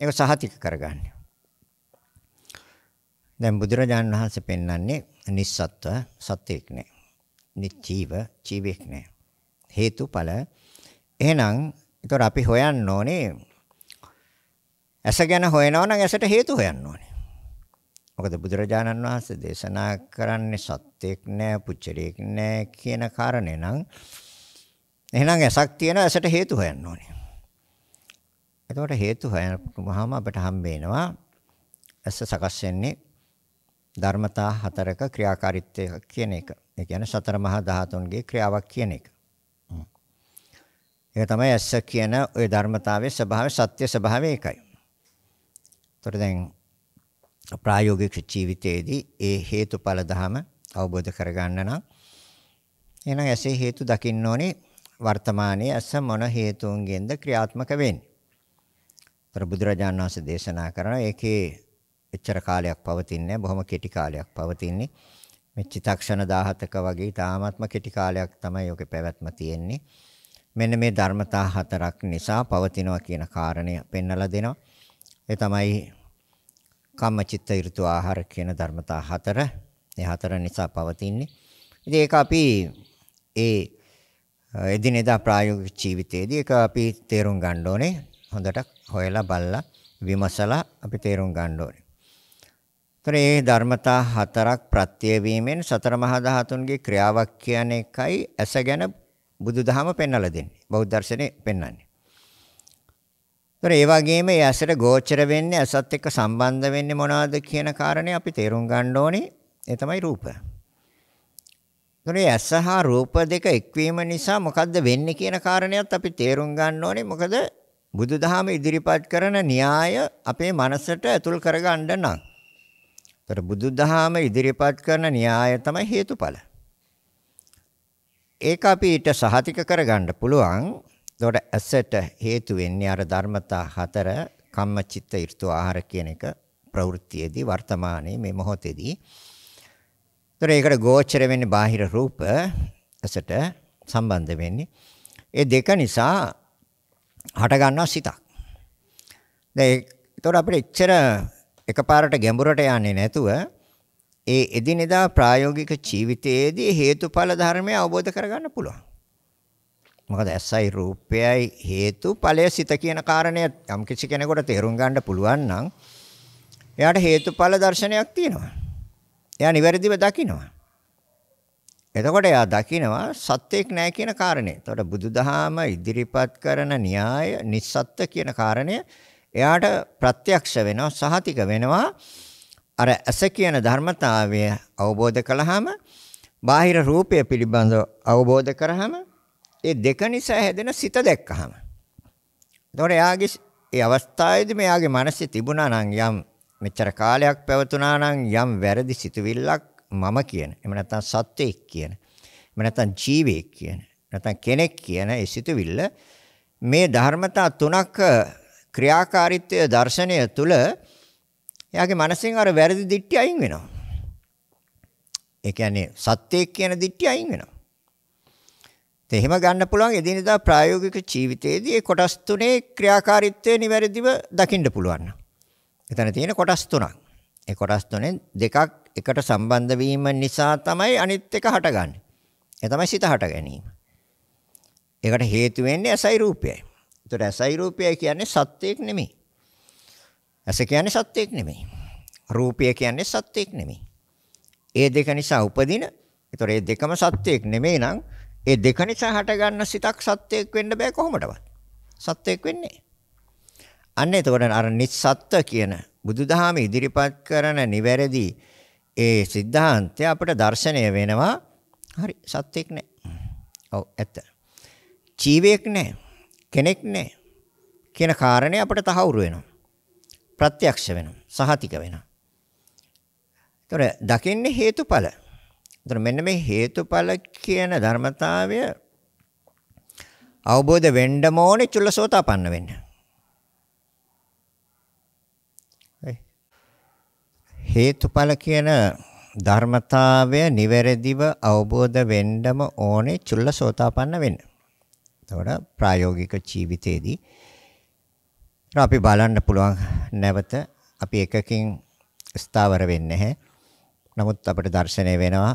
ඒක සහතික කරගන්නේ. දැන් බුදුරජාණන් වහන්සේ පෙන්වන්නේ නිස්සත්ව සත්‍යයක් නේ. නිච්චීව ජීවෙක් නෑ. හේතුඵල එහෙනම් ඒතොර අපි හොයන්න ඕනේ ඇස ගැන හොයනවා නම් ඇසට හේතු හොයන්න ඕනේ. මොකද බුදුරජාණන් වහන්සේ දේශනා කරන්නේ සත්‍යයක් නෑ පුච්චරයක් නෑ කියන කාරණේ නම් එහෙනම් ඇසක් තියෙන ඇසට හේතු හොයන්න ඕනේ. එතකොට හේතු හොයනවාම අපිට හම්බ වෙනවා ඇස සකස් වෙන්නේ ධර්මතා හතරක ක්‍රියාකාරීත්වය කියන එක. ඒ කියන්නේ සතර මහා ධාතුන්ගේ ක්‍රියාවක් කියන එක. ඒක තමයි ඇස කියන ওই ධර්මතාවයේ ස්වභාවය සත්‍ය ස්වභාවය ඒකයි. ඒතර දැන් ප්‍රායෝගික ජීවිතයේදී ඒ හේතුඵල ධහම අවබෝධ කරගන්න නම් එහෙනම් ඇසේ හේතු දකින්න ඕනේ වර්තමානයේ ඇස මොන හේතුන්ගෙන්ද ක්‍රියාත්මක වෙන්නේ. ඒතර බුදුරජාණන් වහන්සේ දේශනා කරන එකේ එච්චර කාලයක් පවතින්නේ බොහොම කෙටි කාලයක් පවතින්නේ. මේ චිතක්ෂණ 17ක වගේ තාමත්ම කෙටි කාලයක් තමයි ඔකේ පැවැත්ම තියෙන්නේ. මෙන්න මේ ධර්මතා හතරක් නිසා පවතිනවා කියන කාරණය පෙන්වලා දෙනවා. ඒ තමයි කම්මචිත්ත ඍතු ආහාර කියන ධර්මතා හතර. මේ හතර නිසා පවතින්නේ. ඉතින් ඒක අපි ඒ එදිනෙදා ප්‍රායෝගික ජීවිතයේදී ඒක අපි තේරුම් ගන්න ඕනේ. හොඳට හොයලා බලලා විමසලා අපි තේරුම් ගන්න ඕනේ. එතකොට මේ ධර්මතා හතරක් ප්‍රත්‍ය වීමෙන් සතර මහා ධාතුන්ගේ ක්‍රියාවක් කියන එකයි ඇස ගැන බුදුදහම පෙන්වලා දෙන්නේ. බෞද්ධ දර්ශනේ පෙන්වන්නේ. ඒතර ඒ වගේම ඒ ඇසට ගෝචර වෙන්නේ ඇසත් එක්ක සම්බන්ධ වෙන්නේ මොනවද කියන කාරණේ අපි තේරුම් ගන්න ඕනේ. ඒ තමයි රූප. ඒතර ඒ ඇස හා රූප දෙක එක්වීම නිසා මොකද්ද වෙන්නේ කියන කාරණේත් අපි තේරුම් ගන්න ඕනේ. මොකද බුදුදහම ඉදිරිපත් කරන න්‍යාය අපේ මනසට ඇතුල් කරගන්න නම් ඒතර බුදුදහම ඉදිරිපත් කරන න්‍යාය තමයි හේතුඵල. ඒක අපි ඊට සහතික කරගන්න පුළුවන්. එතකොට ඇසට හේතු වෙන්නේ අර ධර්මතා හතර කම්මචිත්ත ඍතු ආහාර කියන එක ප්‍රවෘත්තියේදී වර්තමානයේ මේ මොහොතේදී. එතකොට ඒකට ගෝචර වෙන්නේ බාහිර රූප ඇසට සම්බන්ධ වෙන්නේ. ඒ දෙක නිසා හට ගන්නවා සිතක්. දැන් ඒතකොට අපිට එච්චර එකපාරට ගැඹුරට යන්නේ නැතුව ඒ එදිනෙදා ප්‍රායෝගික ජීවිතයේදී හේතුඵල ධර්මය අවබෝධ කරගන්න පුළුවන්. මොකද ඇසයි රූපයයි හේතුඵලයේ සිත කියන කාරණය යම් කිසි කෙනෙකුට තේරුම් ගන්න පුළුවන් නම් එයාට හේතුඵල දර්ශනයක් තියෙනවා. එයා නිවැරදිව දකිනවා. එතකොට එයා දකිනවා සත්‍යයක් නැහැ කියන කාරණය. එතකොට බුදුදහම ඉදිරිපත් කරන න්‍යාය නිස්සත්ත්‍ය කියන කාරණය එයාට ප්‍රත්‍යක්ෂ වෙනවා සහතික වෙනවා අර ඇස කියන ධර්මතාවය අවබෝධ කළාම බාහිර රූපය පිළිබඳව අවබෝධ කරාම ඒ දෙක නිසා හැදෙන සිත දැක්කහම එතකොට එයාගේ ඒ අවස්ථාවේදී මෙයාගේ මනසේ තිබුණා නම් යම් මෙච්චර කාලයක් පැවතුණා නම් යම් වැරදි සිතුවිල්ලක් මම කියන එහෙම නැත්නම් සත්වෙක් කියන එහෙම නැත්නම් ජීවෙක් කියන නැත්නම් කෙනෙක් කියන ඒ සිතුවිල්ල මේ ධර්මතා තුනක ක්‍රියාකාරීත්වය දර්ශනය තුල එයාගේ මනසෙන් අර වැරදි දිට්ඨිය අයින් වෙනවා. ඒ කියන්නේ සත්‍යයක් කියන දිට්ඨිය අයින් වෙනවා. ඒ එහෙම ගන්න පුළුවන් එදිනෙදා ප්‍රායෝගික ජීවිතයේදී මේ කොටස් තුනේ ක්‍රියාකාරීත්වය නිවැරදිව දකින්න පුළුවන්. එතන තියෙන කොටස් තුනක්. ඒ කොටස් තුනෙන් දෙකක් එකට සම්බන්ධ වීම නිසා තමයි අනිත් එක හටගන්නේ. ඒ තමයි සිත හට ගැනීම. ඒකට හේතු වෙන්නේ ඇසයි රූපයයි. ඒතර ඇසයි රූපයයි කියන්නේ සත්‍යයක් නෙමෙයි. ඇස කියන්නේ සත්‍යයක් නෙමෙයි. රූපය කියන්නේ සත්‍යයක් නෙමෙයි. ඒ දෙක නිසා උපදින ඒතර ඒ දෙකම සත්‍යයක් නෙමෙයි නම් ඒ දෙක නිසා හටගන්න සිතක් සත්‍යයක් වෙන්න බෑ කොහොමදවත්. සත්‍යයක් වෙන්නේ. අන්න එතකොට අර නිස්සත්ත්ව කියන බුදුදහම ඉදිරිපත් කරන නිවැරදි ඒ સિદ્ધාන්තය අපිට දැర్శණය වෙනවා. හරි සත්‍යයක් නෑ. ඔව් ඇත්ත. ජීවයක් නෑ. කෙනෙක් නැහැ කියන කාරණේ අපිට තහවුරු වෙනවා. ප්‍රත්‍යක්ෂ වෙනවා. සහතික වෙනවා. ඒතොර දකින්නේ හේතුඵල. ඒතොර මෙන්න මේ හේතුඵල කියන ධර්මතාවය අවබෝධ වෙන්නම ඕනේ චුල්ලසෝතාපන්න වෙන්න. හේතුඵල කියන ධර්මතාවය නිවැරදිව අවබෝධ වෙන්නම ඕනේ චුල්ලසෝතාපන්න වෙන්න. එතකොට ප්‍රායෝගික ජීවිතේදී අපි බලන්න පුළුවන් නැවත අපි එකකින් ස්ථාවර වෙන්නේ නැහැ. නමුත් අපිට දැర్శණය වෙනවා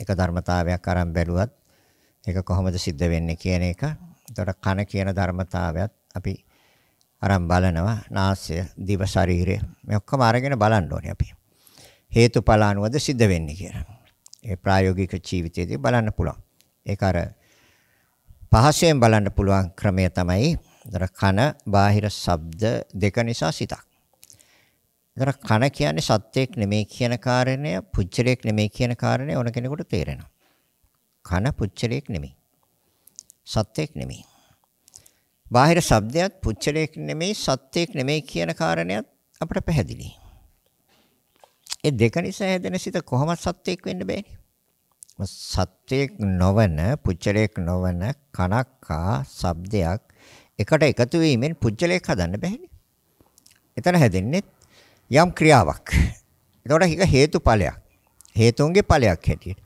එක ධර්මතාවයක් අරන් බැලුවත් ඒක කොහොමද සිද්ධ වෙන්නේ කියන එක. එතකොට කන කියන ධර්මතාවයත් අපි අරන් බලනවා. නාසය, දිව, ශරීරය මේ ඔක්කොම අරගෙන බලන්න ඕනේ අපි. හේතුඵල අනුවද සිද්ධ වෙන්නේ කියලා. ඒ ප්‍රායෝගික ජීවිතයේදී බලන්න පුළුවන්. ඒක අර පහසෙන් බලන්න පුළුවන් ක්‍රමය තමයි දර කන බාහිර ශබ්ද දෙක නිසා සිතක්. දර කන කියන්නේ සත්‍යයක් නෙමෙයි කියන කාරණය, පුච්චලයක් නෙමෙයි කියන කාරණය ඕන කෙනෙකුට තේරෙනවා. කන පුච්චලයක් නෙමෙයි. සත්‍යයක් නෙමෙයි. බාහිර ශබ්දයක් පුච්චලයක් නෙමෙයි සත්‍යයක් නෙමෙයි කියන කාරණයත් අපට පැහැදිලියි. ඒ දෙක නිසා හැදෙන සිත කොහොමද සත්‍යයක් වෙන්න බෑනේ? සත්වයක් නොවන පුච්චලයක් නොවන කනක්කා ශබ්දයක් එකට එකතු වීමෙන් පුච්චලයක් හදන්න බැහැනේ. එතන හැදෙන්නේ යම් ක්‍රියාවක්. ඒතකොට හික හේතුඵලයක්. හේතුන්ගේ ඵලයක් හැටියට.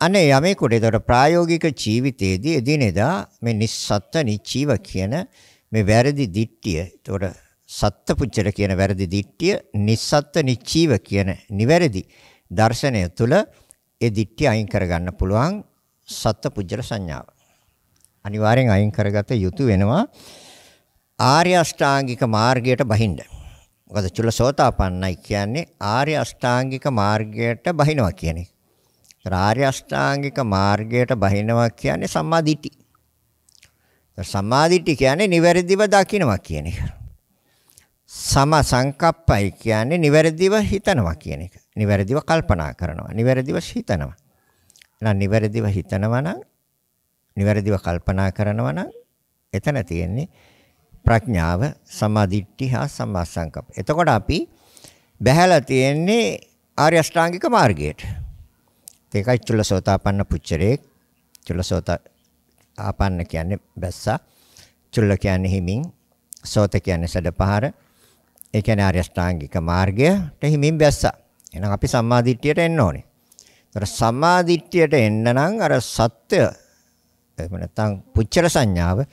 අනේ යමෙකුට ඒතකොට ප්‍රායෝගික ජීවිතයේදී එදිනෙදා මේ නිස්සත්ත්ව නිචීව කියන මේ වැරදි දිට්ඨිය. ඒතකොට සත්ත්ව පුච්චල කියන වැරදි දිට්ඨිය නිස්සත්ත්ව නිචීව කියන නිවැරදි දර්ශනය තුළ ඒ දික්ටි අයින් කරගන්න පුළුවන් සත්ත්ව පුජ්‍යල සංඥාව. අනිවාර්යෙන් අයින් කරගත යුතු වෙනවා ආර්ය අෂ්ටාංගික මාර්ගයට බහින්න. මොකද චුල්ලසෝතාපන්නයි කියන්නේ ආර්ය අෂ්ටාංගික මාර්ගයට බහිනවා කියන එක. ආර්ය අෂ්ටාංගික මාර්ගයට බහිනවා කියන්නේ සම්මා දිට්ඨි. සම්මා දිට්ඨි කියන්නේ නිවැරදිව දකිනවා කියන එක. සම සංකප්පයි කියන්නේ නිවැරදිව හිතනවා කියන එක. නිවැරදිව කල්පනා කරනවා. නිවැරදිව හිතනවා. එහෙනම් නිවැරදිව හිතනවා නම් නිවැරදිව කල්පනා කරනවා නම් එතන තියෙන්නේ ප්‍රඥාව සමාධිට්ඨි හා සම්මා සංකප්ප. එතකොට අපි බැහැලා තියෙන්නේ ආර්ය අෂ්ටාංගික මාර්ගයට. ඒකයි චුල්ලසෝතාපන්න පුච්චරේ චුල්ලසෝත ආපන්න කියන්නේ බැස්සා. චුල්ල කියන්නේ හිමින්, සෝත කියන්නේ සැඩපහර. ඒ කියන්නේ ආර්ය අෂ්ටාංගික මාර්ගයට හිමින් බැස්සා. එහෙනම් අපි සම්මාදිට්ඨියට එන්න ඕනේ. ඒතර සම්මාදිට්ඨියට එන්න නම් අර සත්‍ය එහෙම නැත්නම් පුච්චර සංඥාව,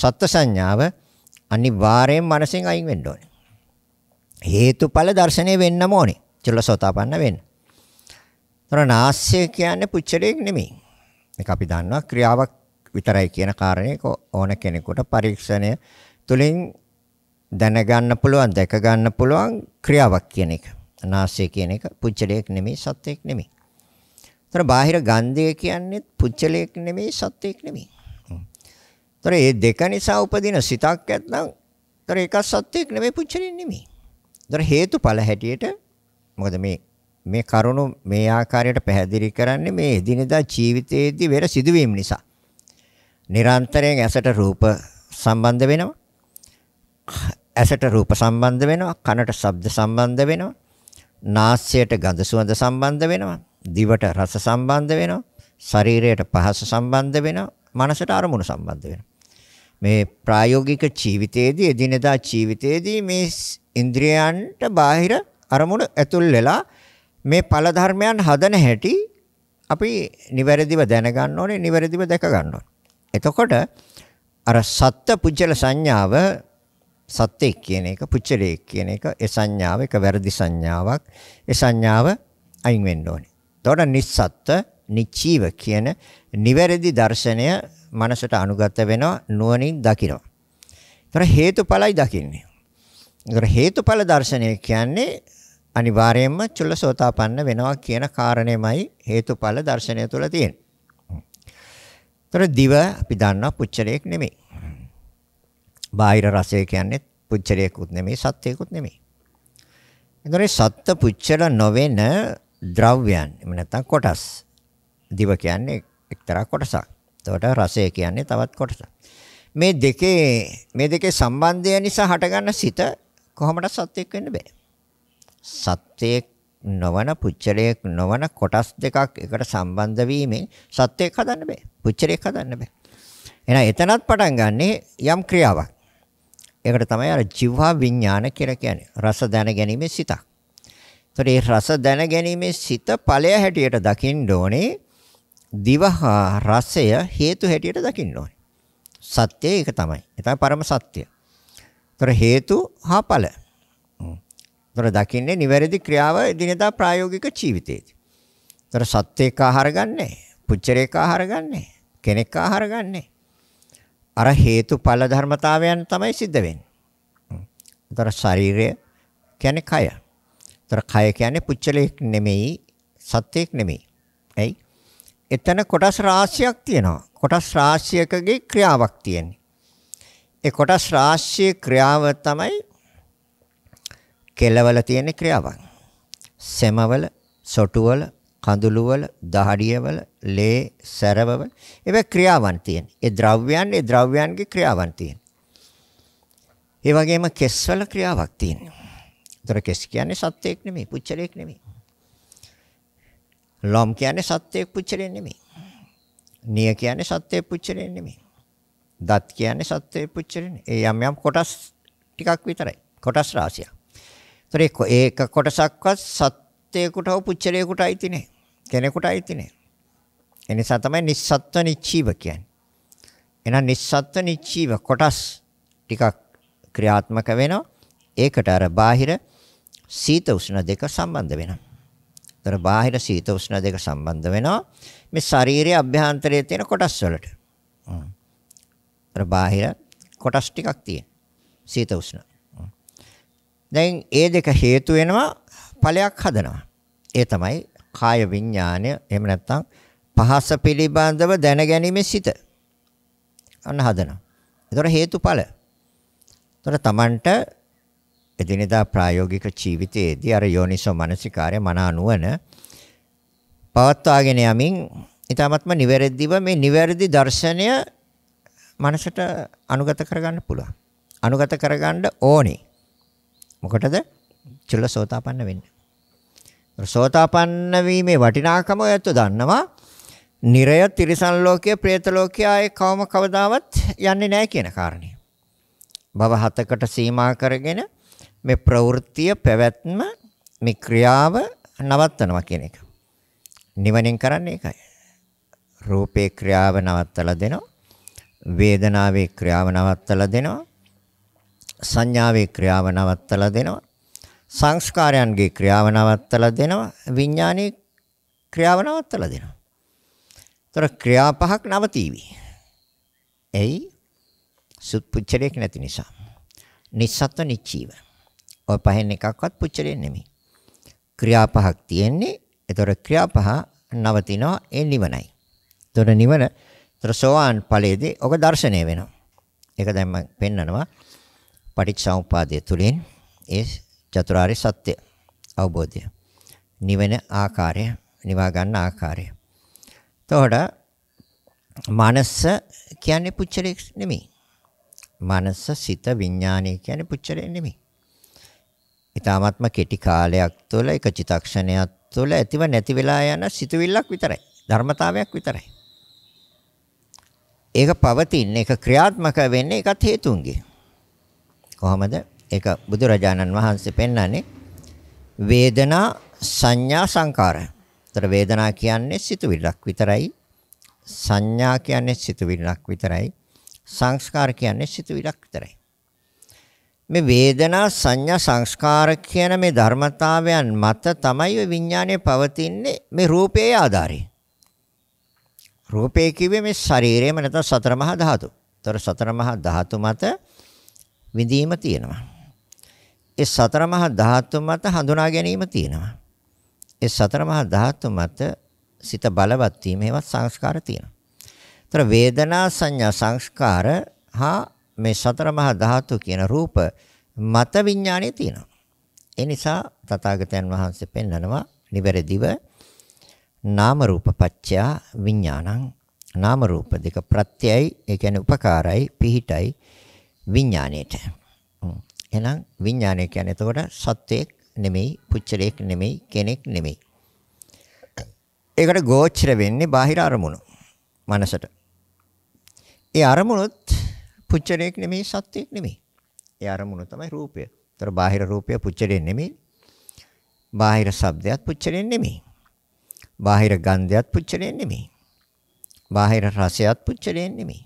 සත්‍ය සංඥාව අනිවාර්යෙන් මනසෙන් අයින් වෙන්න ඕනේ. හේතුඵල දර්ශනය වෙන්නම ඕනේ. චුල්ලසෝතාපන්න වෙන්න. ඒතර නාස්‍ය කියන්නේ පුච්චරයක් නෙමෙයි. මේක අපි දන්නවා ක්‍රියාවක් විතරයි කියන කාරණේ ඕන කෙනෙකුට පරීක්ෂණය තුලින් දැනගන්න පුළුවන් දැක ගන්න පුළුවන් ක්‍රියාවක් කියන එක. අනාශය කියන එක පුච්චලයක් නෙමෙයි සත්‍යයක් නෙමෙයි. ඒතර බාහිර ගන්ධය කියන්නේ පුච්චලයක් නෙමෙයි සත්‍යයක් නෙමෙයි. ඒතර මේ දෙක නිසා උපදින සිතක් ඇත්නම් ඒතර එකක් සත්‍යයක් නෙමෙයි පුච්චලයක් නෙමෙයි. ඒතර හේතුඵල හැටියට මොකද මේ මේ කරුණු මේ ආකාරයට පැහැදිලි කරන්නේ මේ එදිනෙදා ජීවිතයේදී වෙර සිදුවීම් නිසා. නිරන්තරයෙන් ඇසට රූප සම්බන්ධ වෙනවා. ඇසට රූප සම්බන්ධ වෙනවා කනට ශබ්ද සම්බන්ධ වෙනවා නාස්‍යයට ගඳ සුවඳ සම්බන්ධ වෙනවා. දිවට රස සම්බන්ධ වෙනවා. ශරීරයට පහස සම්බන්ධ වෙනවා. මනසට අරමුණු සම්බන්ධ වෙනවා. මේ ප්‍රායෝගික ජීවිතයේදී එදිනෙදා ජීවිතයේදී මේ ඉන්ද්‍රියයන්ට බාහිර අරමුණු ඇතුල් වෙලා මේ ඵල ධර්මයන් හදන හැටි අපි නිවැරදිව දැනගන්න ඕනේ නිවැරදිව දැක ගන්න ඕනේ. එතකොට අර සත්‍ය පුජ්‍යල සංඥාව සත්‍යයක් කියන එක පුච්චලයක් කියන එක ඒ සංඥාව එක වැරදි සංඥාවක් ඒ සංඥාව අයින් වෙන්න ඕනේ. එතකොට නිස්සත්ත නිචීව කියන නිවැරදි දර්ශනය මනසට අනුගත වෙනවා නුවණින් දකිනවා. ඒතර හේතුඵලයි දකින්නේ. ඒතර හේතුඵල දර්ශනය කියන්නේ අනිවාර්යයෙන්ම චුල්ලසෝතාපන්න වෙනවා කියන කාරණයමයි හේතුඵල දර්ශනය තුළ තියෙන්නේ. ඒතර දිව අපි දන්නවා පුච්චලයක් නෙමෙයි. බාහිර රසය කියන්නේ පුච්චලයකුත් නෙමෙයි සත්‍යයකුත් නෙමෙයි. එතකොට සත්ත්ව පුච්චල නොවන ද්‍රව්‍යයන් එහෙම නැත්නම් කොටස්. දිව කියන්නේ එක්තරා කොටසක්. එතකොට රසය කියන්නේ තවත් කොටසක්. මේ දෙකේ මේ දෙකේ සම්බන්ධය නිසා හටගන්න සිත කොහොමද සත්‍යයක් වෙන්න බෑ. සත්‍යයක් නොවන පුච්චලයක් නොවන කොටස් දෙකක් එකට සම්බන්ධ වීමෙන් සත්‍යයක් හදන්න බෑ. පුච්චලයක් හදන්න බෑ. එහෙනම් එතනත් පටන් ගන්නෙ යම් ක්‍රියාවක්. ඒකට තමයි අර જીවහා විඥාන කියලා කියන්නේ. රස දැනගැනීමේ සිතක්. ඒතර මේ රස දැනගැනීමේ සිත ඵලය හැටියට දකින්න ඕනේ. දිවහා රසය හේතු හැටියට දකින්න ඕනේ. සත්‍යය ඒක තමයි. ඒ තමයි පරම සත්‍ය. ඒතර හේතු හා ඵල. ඒතර දකින්නේ නිවැරදි ක්‍රියාව දිනදා ප්‍රායෝගික ජීවිතයේදී. ඒතර සත්‍යයක ආහාර ගන්නෑ. පුච්චරයක ආහාර ගන්නෑ. කෙනෙක් ආහාර ගන්නෑ. අර හේතුඵල ධර්මතාවයන් තමයි සිද්ධ වෙන්නේ. ඒතර ශරීරය කියන්නේ කය. ඒතර කය කියන්නේ පුච්චලයක් නෙමෙයි සත්‍යයක් නෙමෙයි. ඇයි? එතන කොටස් රාශියක් තියෙනවා. කොටස් රාශියකගේ ක්‍රියාවක් තියෙන්නේ. ඒ කොටස් රාශියේ ක්‍රියාව තමයි කෙලවල තියෙන ක්‍රියාවක්. සෙමවල, සොටුවල, කඳුළු වල, දහඩිය වල, ලේ, සැරව වල ඒවා ක්‍රියාවන් තියෙන. ඒ ද්‍රව්‍යයන් ඒ ද්‍රව්‍යයන්ගේ ක්‍රියාවන් තියෙන. ඒ වගේම කෙස් වල ක්‍රියාවක් තියෙනවා. ඒතර කෙස් කියන්නේ සත්‍යයක් නෙමෙයි, පුච්චලයක් නෙමෙයි. ලොම් කියන්නේ සත්‍යයක් පුච්චලයක් නෙමෙයි. නිය කියන්නේ සත්‍යයක් පුච්චලයක් නෙමෙයි. දත් කියන්නේ සත්‍යයක් පුච්චලයක් නෙමෙයි. ඒ යම් යම් කොටස් ටිකක් විතරයි. කොටස් රාශියක්. ඒතර ඒක කොටසක්වත් සත්‍යයකට හෝ පුච්චලයකට අයිති නෑ. කෙනෙකුට අයිති නෑ. ඒ නිසා තමයි නිස්සත්ව නිච්චීව කියන්නේ. එහෙනම් නිස්සත්ව නිච්චීව කොටස් ටිකක් ක්‍රියාත්මක වෙනවා. ඒකට අර බාහිර සීත උෂ්ණ දෙක සම්බන්ධ වෙනවා. ඒතර බාහිර සීත උෂ්ණ දෙක සම්බන්ධ වෙනවා මේ ශාරීරියේ අභ්‍යන්තරයේ තියෙන කොටස් වලට. හ්ම්. ඒතර බාහිර කොටස් ටිකක් තියෙන. සීත උෂ්ණ. දැන් ඒ දෙක හේතු වෙනවා ඵලයක් හදනවා. ඒ තමයි කාය විඥානය එහෙම නැත්නම් පහස පිළිබඳව දැනගැනීමේ සිත අන්න හදනවා. ඒතර හේතුඵල. ඒතර Tamanට එදිනෙදා ප්‍රායෝගික ජීවිතයේදී අර යෝනිසෝ මනසිකාරය මන අනුවන පවත්වාගෙන යමින් ඊටාත්ම නිවැරදිව මේ නිවැරදි දර්ශනය මනසට අනුගත කරගන්න පුළුවන්. අනුගත කරගන්න ඕනේ. මොකටද? චුල්ලසෝතාපන්න වෙන්නේ. සෝතාපන්න වීමේ වටිනාකම ඔයත් දන්නවා. නිරය තිරිසන් ලෝකයේ പ്രേත ලෝකයේ ආයේ කවම කවදාවත් යන්නේ නැහැ කියන කාරණය. භව හතකට සීමා කරගෙන මේ ප්‍රවෘත්තිය පැවැත්ම මේ ක්‍රියාව නවත්තනවා කියන එක. නිවනින් කරන්නේ ඒකයි. රූපේ ක්‍රියාව නවත්තලා දෙනවා. වේදනාවේ ක්‍රියාව නවත්තලා දෙනවා. සංඥාවේ ක්‍රියාව නවත්තලා දෙනවා. සංස්කාරයන්ගේ ක්‍රියාව නවත්තලා දෙනවා විඥානයේ ක්‍රියාව නවත්තලා දෙනවා. ඒතර ක්‍රියා පහක් නවතිවි. එයි සුත් පුච්චරයක් නැති නිසා. නිස්සත්ව නිච්චීව. ඔය පහෙන් එකක්වත් පුච්චරයක් නෙමෙයි. ක්‍රියා පහක් තියෙන්නේ. ඒතර ක්‍රියා පහ නවතිනවා ඒ නිවනයි. ඒතර නිවන ඒතර සෝවාන් ඵලයේදී ඔක දර්ශනය වෙනවා. ඒක දැන් මම පෙන්නනවා. පටිච්චසමුපාදය තුලින් ඒ චතුරාර්ය සත්‍ය අවබෝධය. නිවෙන ආකාරය, නිවා ගන්න ආකාරය. එතකොට මනස කියන්නේ පුච්චලෙක් නෙමෙයි. මනස සිත විඥානය කියන්නේ පුච්චලෙක් නෙමෙයි. ඊ타ත්ම කෙටි කාලයක් තුළ එක චිතක්ෂණයක් තුළ ඇතිව නැති වෙලා යන සිතුවිල්ලක් විතරයි. ධර්මතාවයක් විතරයි. ඒක පවතින එක ක්‍රියාත්මක වෙන්නේ ඒකත් හේතුන්ගේ. කොහොමද? ඒක බුදුරජාණන් වහන්සේ පෙන්නන්නේ වේදනා සංඥා සංකාර. ඒතර වේදනා කියන්නේ සිතුවිල්ලක් විතරයි. සංඥා කියන්නේ සිතුවිල්ලක් විතරයි. සංස්කාර කියන්නේ සිතුවිල්ලක් විතරයි. මේ වේදනා සංඥා සංස්කාර කියන මේ ධර්මතාවයන් මත තමයි ඔය විඥානය පවතින්නේ මේ රූපයේ ආධාරය. රූපය කිව්වේ මේ ශරීරයම නැත්නම් සතර මහා ධාතු. ඒතර සතර මහා ධාතු මත විඳීම තියෙනවා. ඒ සතර මහා ධාතු මත හඳුනා ගැනීම තියෙනවා. ඒ සතර මහා ධාතු මත සිත බලවත් වීම ඒවත් සංස්කාර තියෙනවා. ඒතර වේදනා සංඥා සංස්කාර හා මේ සතර මහා ධාතු කියන රූප මත විඥානයේ තියෙනවා. ඒ නිසා තථාගතයන් වහන්සේ පෙන්නනවා නිවැරදිව නාම රූප පත්‍ය විඥානං නාම රූප දෙක ප්‍රත්‍යයයි ඒ කියන්නේ උපකාරයි පිහිටයි විඥාණයට. එහෙනම් විඥානය කියන්නේ එතකොට සත්වයක් නෙමෙයි, පුච්චලයක් නෙමෙයි, කෙනෙක් නෙමෙයි. ඒකට ගෝචර වෙන්නේ බාහිර අරමුණු. මනසට. ඒ අරමුණුත් පුච්චලයක් නෙමෙයි, සත්වයක් නෙමෙයි. ඒ අරමුණ තමයි රූපය. ඒතර බාහිර රූපය පුච්චලෙන් නෙමෙයි. බාහිර ශබ්දයක් පුච්චලෙන් නෙමෙයි. බාහිර ගන්ධයත් පුච්චලෙන් නෙමෙයි. බාහිර රසයත් පුච්චලෙන් නෙමෙයි.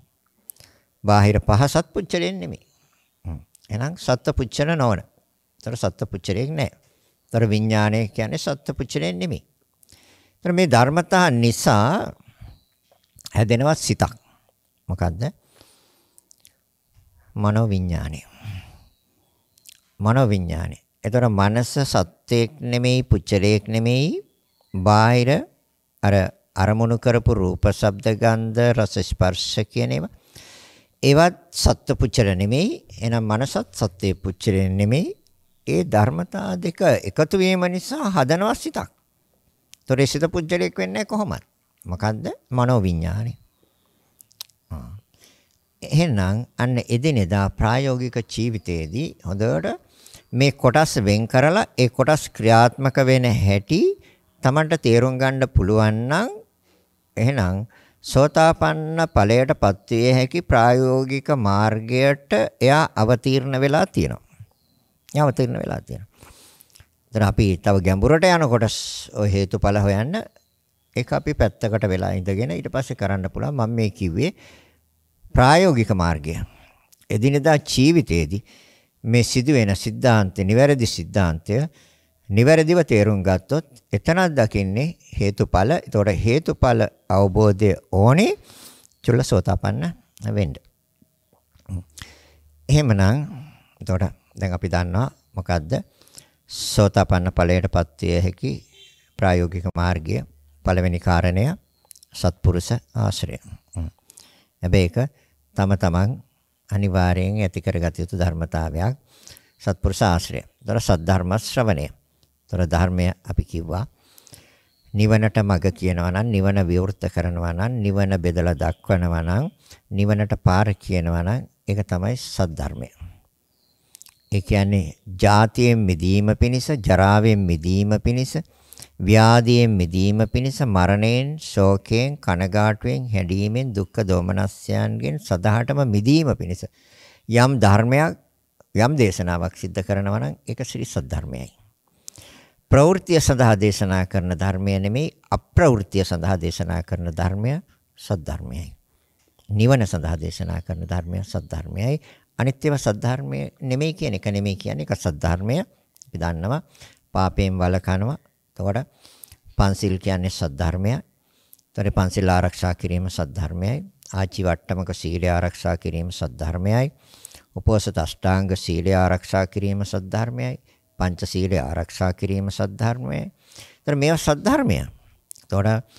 බාහිර පහසත් පුච්චලෙන් නෙමෙයි. එහෙනම් සත්පුච්චන නොවන. ඒතර සත්පුච්චරයක් නැහැ. ඒතර විඥානය කියන්නේ සත්පුච්චරයක් නෙමෙයි. ඒතර මේ ධර්මතා නිසා හැදෙනවා සිතක්. මොකද්ද? මනෝ විඥානය. මනෝ විඥානය. ඒතර මනස සත්‍යයක් නෙමෙයි පුච්චලයක් නෙමෙයි බාහිර අර අරමුණු කරපු රූප, ශබ්ද, ගන්ධ, රස, ස්පර්ශ කියන ඒවා ඒවත් සත්ත්ව පුච්චර නෙමෙයි එහෙනම් මනසත් සත්ත්වේ පුච්චරේ නෙමෙයි ඒ ධර්මතා දෙක එකතු වීම නිසා හදනවා සිතක්. ତොරේ සිත පුච්චරයක් වෙන්නේ කොහොමද? මොකද්ද? මනෝවිඤ්ඤාණය. එහෙනම් අන්න එදිනෙදා ප්‍රායෝගික ජීවිතයේදී හොඳට මේ කොටස් වෙන් කරලා ඒ කොටස් ක්‍රියාත්මක වෙන හැටි Tamanට තේරුම් ගන්න පුළුවන් නම් එහෙනම් සෝතාපන්න ඵලයටපත් විය හැකි ප්‍රායෝගික මාර්ගයට එයා අවතීර්ණ වෙලා තියෙනවා. එයා අවතීර්ණ වෙලා තියෙනවා. දැන් අපි තව ගැඹුරට යනකොට ඔය හේතුඵල හොයන්න ඒක අපි පැත්තකට වෙලා ඉඳගෙන ඊට පස්සේ කරන්න පුළුවන් මම මේ කිව්වේ ප්‍රායෝගික මාර්ගය. එදිනෙදා ජීවිතයේදී මේ සිදුවෙන සිද්ධාන්තේ නිවැරදි සිද්ධාන්තය නිවැරදිව තේරුම් ගත්තොත් එතනක් දකින්නේ හේතුඵල. ඒතකොට හේතුඵල අවබෝධය ඕනේ චුල්ලසෝතාපන්න වෙන්න. එහෙමනම් එතකොට දැන් අපි දන්නවා මොකද්ද? සෝතාපන්න ඵලයටපත් විය හැකි ප්‍රායෝගික මාර්ගය පළවෙනි කාරණය සත්පුරුෂ ආශ්‍රය. හැබැයි ඒක තම තමන් අනිවාර්යෙන් ඇති කරගත යුතු ධර්මතාවයක් සත්පුරුෂ ආශ්‍රය. ඒතර සද්ධර්ම ශ්‍රවණය. ତොර ධර්මය අපි කිව්වා. නිවනට මඟ කියනවා නම් නිවන විවෘත කරනවා නම් නිවන බෙදලා දක්වනවා නම් නිවනට පාර කියනවා නම් ඒක තමයි සද්ධර්මය. ඒ කියන්නේ ජාතියෙන් මිදීම පිණිස, ජරාවෙන් මිදීම පිණිස, ව්‍යාධියෙන් මිදීම පිණිස, මරණයෙන්, ශෝකයෙන්, කනගාටුවෙන්, හැඬීමෙන්, දුක්ඛ දෝමනස්යන්ගෙන් සදාටම මිදීම පිණිස යම් ධර්මයක් යම් දේශනාවක් සිද්ධ කරනවා නම් ඒක ශ්‍රී සද්ධර්මයයි. ප්‍රවෘත්තිය සඳහා දේශනා කරන ධර්මය නෙමෙයි අප්‍රවෘත්තිය සඳහා දේශනා කරන ධර්මය සද්ධර්මයයි. නිවන සඳහා දේශනා කරන ධර්මය සද්ධර්මයයි. අනිත් ඒවා සද්ධර්මය නෙමෙයි කියන එක නෙමෙයි කියන්නේ ඒක සද්ධර්මය. අපි දන්නවා පාපයෙන් වළකනවා. එතකොට පන්සිල් කියන්නේ සද්ධර්මයයි. එතකොට පන්සිල් ආරක්ෂා කිරීම සද්ධර්මයයි. ආචි වට්ටමක සීලය ආරක්ෂා කිරීම සද්ධර්මයයි. උපෝසත අෂ්ටාංග සීලය ආරක්ෂා කිරීම සද්ධර්මයයි. පංචශීලය ආරක්ෂා කිරීම සද්ධර්මය. ඒතර මේවා සද්ධර්මය. ඒතකොට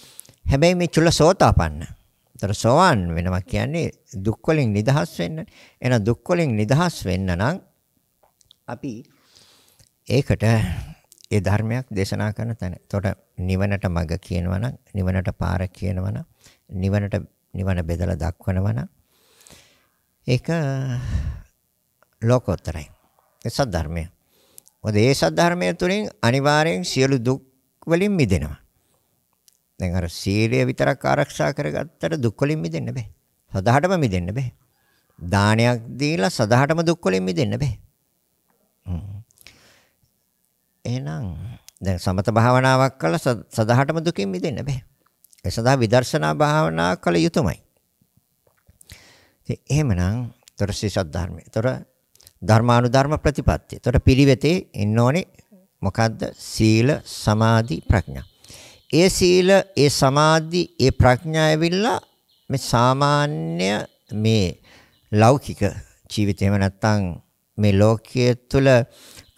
හැබැයි මේ චුල්ල සෝතාපන්න. ඒතර සෝවාන් වෙනවා කියන්නේ දුක් වලින් නිදහස් වෙන්න. එහෙනම් දුක් වලින් නිදහස් වෙන්න නම් අපි ඒකට ඒ ධර්මයක් දේශනා කරන තැන. ඒතකොට නිවනට මඟ කියනවා නම් නිවනට පාර කියනවා නම් නිවනට නිවන බෙදලා දක්වනවා නම් ඒක ලෝකෝත්තරයි. ඒ සද්ධර්මය. මොකද ඒ සද්ධර්මය තුළින් අනිවාර්යෙන් සියලු දුක් වලින් මිදෙනවා. දැන් අර සීලය විතරක් ආරක්ෂා කරගත්තට දුක් වලින් මිදෙන්න බෑ. සදාහටම මිදෙන්න බෑ. දානයක් දීලා සදාහටම දුක් වලින් මිදෙන්න බෑ. එහෙනම් දැන් සමත භාවනාවක් කළා සදාහටම දුකින් මිදෙන්න බෑ. ඒ සඳහා විදර්ශනා භාවනා කළ යුතුමයි. ඉතින් එහෙමනම් තොරසි සද්ධර්මය. තොර ධර්මානුධර්ම ප්‍රතිපත්තිය. එතකොට පිළිවෙතේ ඉන්න ඕනේ මොකද්ද? සීල, සමාධි, ප්‍රඥා. ඒ සීල, ඒ සමාධි, ඒ ප්‍රඥා ඇවිල්ලා මේ සාමාන්‍ය මේ ලෞකික ජීවිතේ එහෙම නැත්නම් මේ ලෝකයේ තුල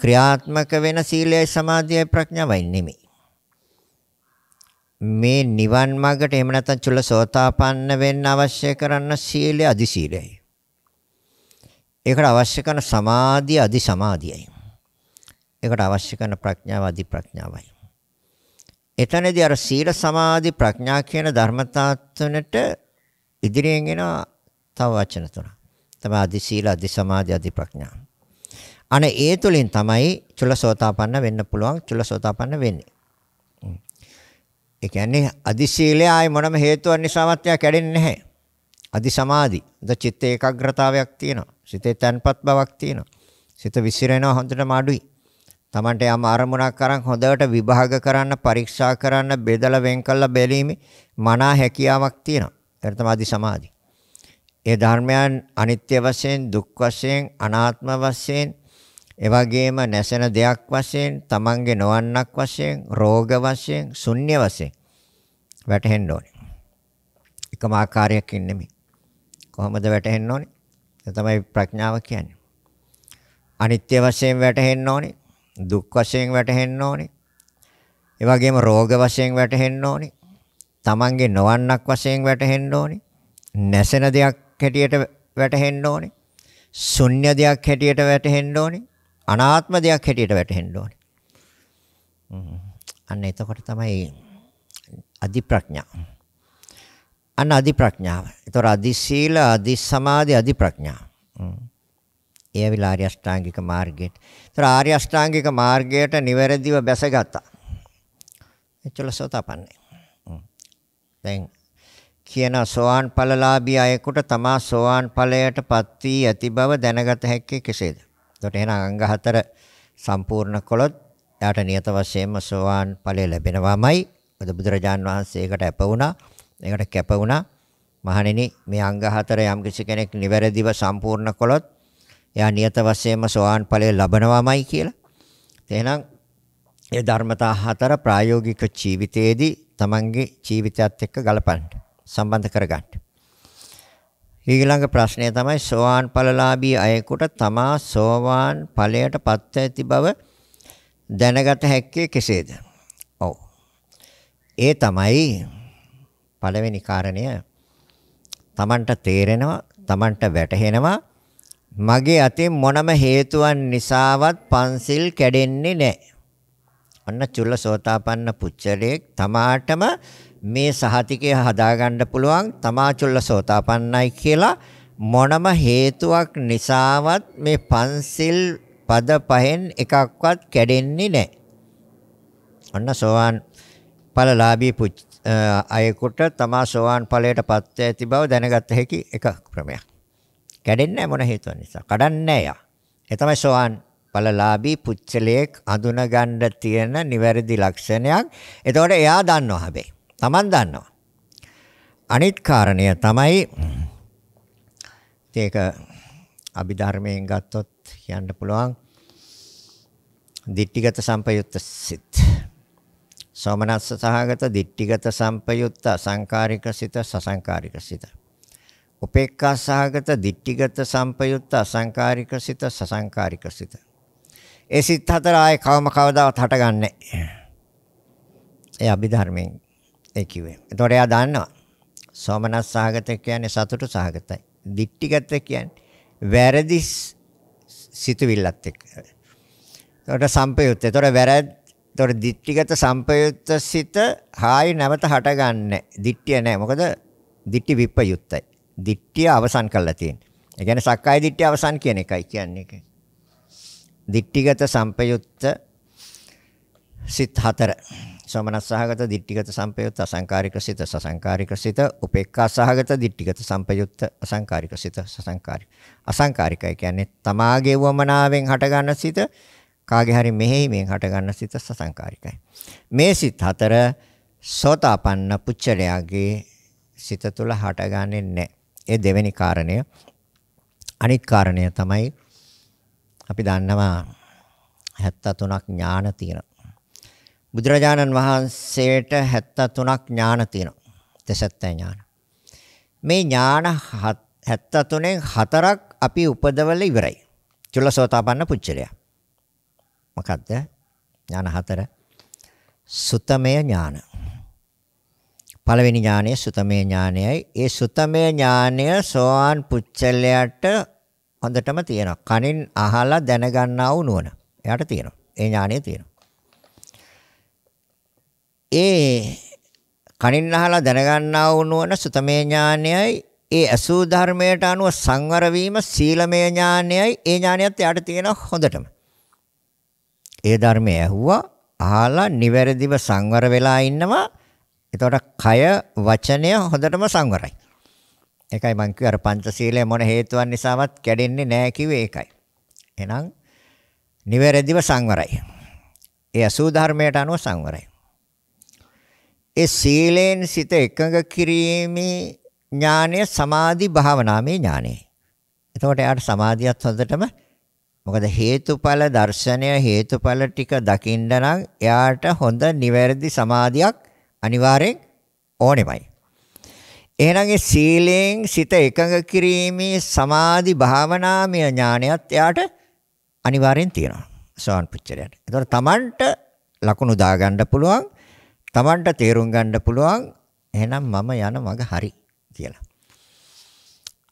ක්‍රියාත්මක වෙන සීලයයි සමාධියයි ප්‍රඥාවයි නෙමෙයි. මේ නිවන් මාර්ගට එහෙම නැත්නම් චුල්ලසෝතාපන්න වෙන්න අවශ්‍ය කරන සීලය අදි සීලයයි. ඒකට අවශ්‍ය කරන සමාධිය අධි සමාධියයි. ඒකට අවශ්‍ය කරන ප්‍රඥාව අධි ප්‍රඥාවයි. එතනදී අර සීල සමාධි ප්‍රඥා කියන ධර්මතා තුනට ඉදිරියෙන් එන තව වචන තුනක්. තමයි අධි සීල අධි සමාධි අධි ප්‍රඥා. අනේ ඒ තුලින් තමයි චුලසෝතාපන්න වෙන්න පුළුවන් චුලසෝතාපන්න වෙන්නේ. ඒ කියන්නේ අධි සීලය ආයි මොනම හේතුවක් නිසාවත් එයා කැඩෙන්නේ නැහැ. අධි සමාධි. ද චිත්ත ඒකාග්‍රතාවයක් තියෙනවා. සිතේ තැන්පත් බවක් තියෙනවා. සිත විසිරෙනවා හොඳටම අඩුයි. Tamanට යම් අරමුණක් අරන් හොඳට විභාග කරන්න, පරීක්ෂා කරන්න, බෙදලා වෙන් කරලා බැලීමේ මනා හැකියාවක් තියෙනවා. ඒකට තමයි සමාධි. ඒ ධර්මයන් අනිත්‍ය වශයෙන්, දුක් වශයෙන්, අනාත්ම වශයෙන්, එවැගේම නැසෙන දෙයක් වශයෙන්, Tamanගේ නොවන්නක් වශයෙන්, රෝග වශයෙන්, ශුන්‍ය වශයෙන් වැටහෙන්න ඕනේ. එකම ආකාරයකින් නෙමෙයි. කොහොමද වැටහෙන්න ඕනේ? ඒ තමයි ප්‍රඥාව කියන්නේ. අනිත්‍ය වශයෙන් වැටහෙන්න ඕනේ. දුක් වශයෙන් වැටහෙන්න ඕනේ. ඒ වගේම රෝග වශයෙන් වැටහෙන්න ඕනේ. Tamange නොවන්නක් වශයෙන් වැටහෙන්න ඕනේ. නැසෙන දෙයක් හැටියට වැටහෙන්න ඕනේ. ශුන්‍ය දෙයක් හැටියට වැටහෙන්න ඕනේ. අනාත්ම දෙයක් හැටියට වැටහෙන්න ඕනේ. අන්න එතකොට තමයි අධි ප්‍රඥා. අන්න අධි ප්‍රඥාව. ඒතොර අදි සීල, අදි සමාධි, අදි ප්‍රඥා. ඒ ඇවිල්ලා ආර්ය අෂ්ටාංගික මාර්ගයට. ඒතොර ආර්ය අෂ්ටාංගික මාර්ගයට නිවැරදිව බැසගත්තා. එච්චල සෝතාපන්නයි. දැන් කියන සෝවාන් ඵලලාභී අයෙකුට තමා සෝවාන් ඵලයටපත් වී ඇති බව දැනගත හැක්කේ කෙසේද? එතකොට එහෙනම් අංග හතර සම්පූර්ණ කළොත් එයාට නියත වශයෙන්ම සෝවාන් ඵලය ලැබෙනවාමයි. බුදුරජාන් වහන්සේ ඒකට අප වුණා. ඒකට කැප වුණා. මහණෙනි මේ අංග හතර යම් කිසි කෙනෙක් නිවැරදිව සම්පූර්ණ කළොත් එයා නියත වශයෙන්ම සෝවාන් ඵලය ලබනවාමයි කියලා. එහෙනම් ඒ ධර්මතා හතර ප්‍රායෝගික ජීවිතයේදී Tamange ජීවිතයත් එක්ක ගලපන්න සම්බන්ධ කරගන්න. ඊළඟ ප්‍රශ්නය තමයි සෝවාන් ඵලලාභී අයෙකුට තමා සෝවාන් ඵලයට පත්ව ඇති බව දැනගත හැක්කේ කෙසේද? ඔව්. ඒ තමයි පළවෙනි කාරණය Tamanට තේරෙනවා, Tamanට වැටහෙනවා. මගේ අතින් මොනම හේතුවක් නිසාවත් පන්සිල් කැඩෙන්නේ නැහැ. අන්න චුල්ලසෝතාපන්න පුච්චලයේ තමාටම මේ සහතිකය හදාගන්න පුළුවන් තමා චුල්ලසෝතාපන්නයි කියලා මොනම හේතුවක් නිසාවත් මේ පන්සිල් පද පහෙන් එකක්වත් කැඩෙන්නේ නැහැ. අන්න සෝවාන් ඵලලාභී අයෙකුට තමා සෝවාන් ඵලයටපත් ඇති බව දැනගත හැකි එක ක්‍රමයක්. කැඩෙන්නේ මොන හේතුව නිසා. කඩන්නේ යා. ඒ තමයි සෝවාන් ඵලලාභී පුච්චලයක් අඳුනගන්න තියෙන නිවැරදි ලක්ෂණයක්. එතකොට එයා දන්නවා හැබැයි. Taman දන්නවා. අනිත් කාරණය තමයි ඒක අභිධර්මයෙන් ගත්තොත් කියන්න පුළුවන් දිට්ඨිගත සම්පයුත්ත සිත් සෝමනස්ස සහගත, දික්ටිගත සම්පයුත්ත, අසංකාරික සිත, සසංකාරික සිත. උපේක්ඛා සහගත, දික්ටිගත සම්පයුත්ත, අසංකාරික සිත, සසංකාරික සිත. ඒ සිත් හතර ආයේ කවම කවදාවත් හටගන්නේ නැහැ. ඒ අභිධර්මයෙන් ඒ කිව්වේ. ඒතොර එයා දන්නවා. සෝමනස් සහගත කියන්නේ සතුට සහගතයි. දික්ටිගත කියන්නේ වැරදි සිතුවිල්ලත් එක්ක. ඒතොර සම්පයුත්ත. ඒතොර වැරදි ඒතකොට දිට්ඨිගත සම්පයුත්ත සිත හායි නැවත හටගන්නේ. දිට්ඨිය නැහැ. මොකද දිට්ඨි විප්පයුත්තයි. දිට්ඨිය අවසන් කරලා තියෙන්නේ. ඒ කියන්නේ සක්කාය දිට්ඨිය අවසන් කියන එකයි කියන්නේ ඒක. දිට්ඨිගත සම්පයුත්ත සිත හතර. සමනස්සහගත දිට්ඨිගත සම්පයුත්ත අසංකාරික සිත සසංකාරික සිත උපේක්ඛාසහගත දිට්ඨිගත සම්පයුත්ත අසංකාරික සිත සසංකාරික අසංකාරිකයි කියන්නේ තමාගේ වමනාවෙන් හටගන්න සිත කාගේ හරි මෙහෙයීමෙන් හටගන්න සිත සසංකාරිකයි. මේ සිත හතර සෝතාපන්න පුච්චලයාගේ සිත තුළ හටගන්නේ නැහැ. ඒ දෙවෙනි කාරණය. අනිත් කාරණය තමයි අපි දන්නවා 73ක් ඥාන තියෙනවා. බුදුරජාණන් වහන්සේට 73ක් ඥාන තියෙනවා. දසත්ත ඥාන. මේ ඥාන 73න් හතරක් අපි උපදවල ඉවරයි. චුල්ලසෝතාපන්න පුච්චලයා. මොකද්ද? ඥාන හතර. සුතමේ ඥාන. පළවෙනි ඥානය සුතමේ ඥානයයි. ඒ සුතමේ ඥානය සෝවාන් පුච්චලයට හොඳටම තියෙනවා. කනින් අහලා දැනගන්නා වූ නුවණ. එයාට තියෙනවා. ඒ ඥානය තියෙනවා. ඒ කනින් අහලා දැනගන්නා වූ නුවණ සුතමේ ඥානයයි ඒ අසූ ධර්මයට අනුව සංවර වීම සීලමය ඥානයයි ඒ ඥානයත් එයාට තියෙන හොඳටම ඒ ධර්මය ඇහුවා අහලා නිවැරදිව සංවර වෙලා ඉන්නවා එතකොට කය වචනය හොඳටම සංවරයි ඒකයි මං කිව්වේ අර පංචශීලය මොන හේතුවක් නිසාවත් කැඩෙන්නේ නැහැ කිව්වේ ඒකයි එහෙනම් නිවැරදිව සංවරයි ඒ අසූ ධර්මයට අනුව සංවරයි ඒ සීලෙන් සිත එකඟ කිරීමේ ඥානය සමාධි භාවනාවේ ඥානයයි එතකොට එයාට සමාධියත් හොඳටම මොකද හේතුඵල දර්ශනය හේතුඵල ටික දකින්න නම් එයාට හොඳ නිවැරදි සමාධියක් අනිවාර්යෙන් ඕනෙමයි. එහෙනම් ඒ සීලයෙන් සිත එකඟ කිරීමේ සමාධි භාවනාමය ඥානයත් එයාට අනිවාර්යෙන් තියෙනවා. සෝවන් පුච්චරයට. ඒතකොට Tamanට ලකුණු දාගන්න පුළුවන්. Tamanට තේරුම් ගන්න පුළුවන්. එහෙනම් මම යන මඟ හරි කියලා.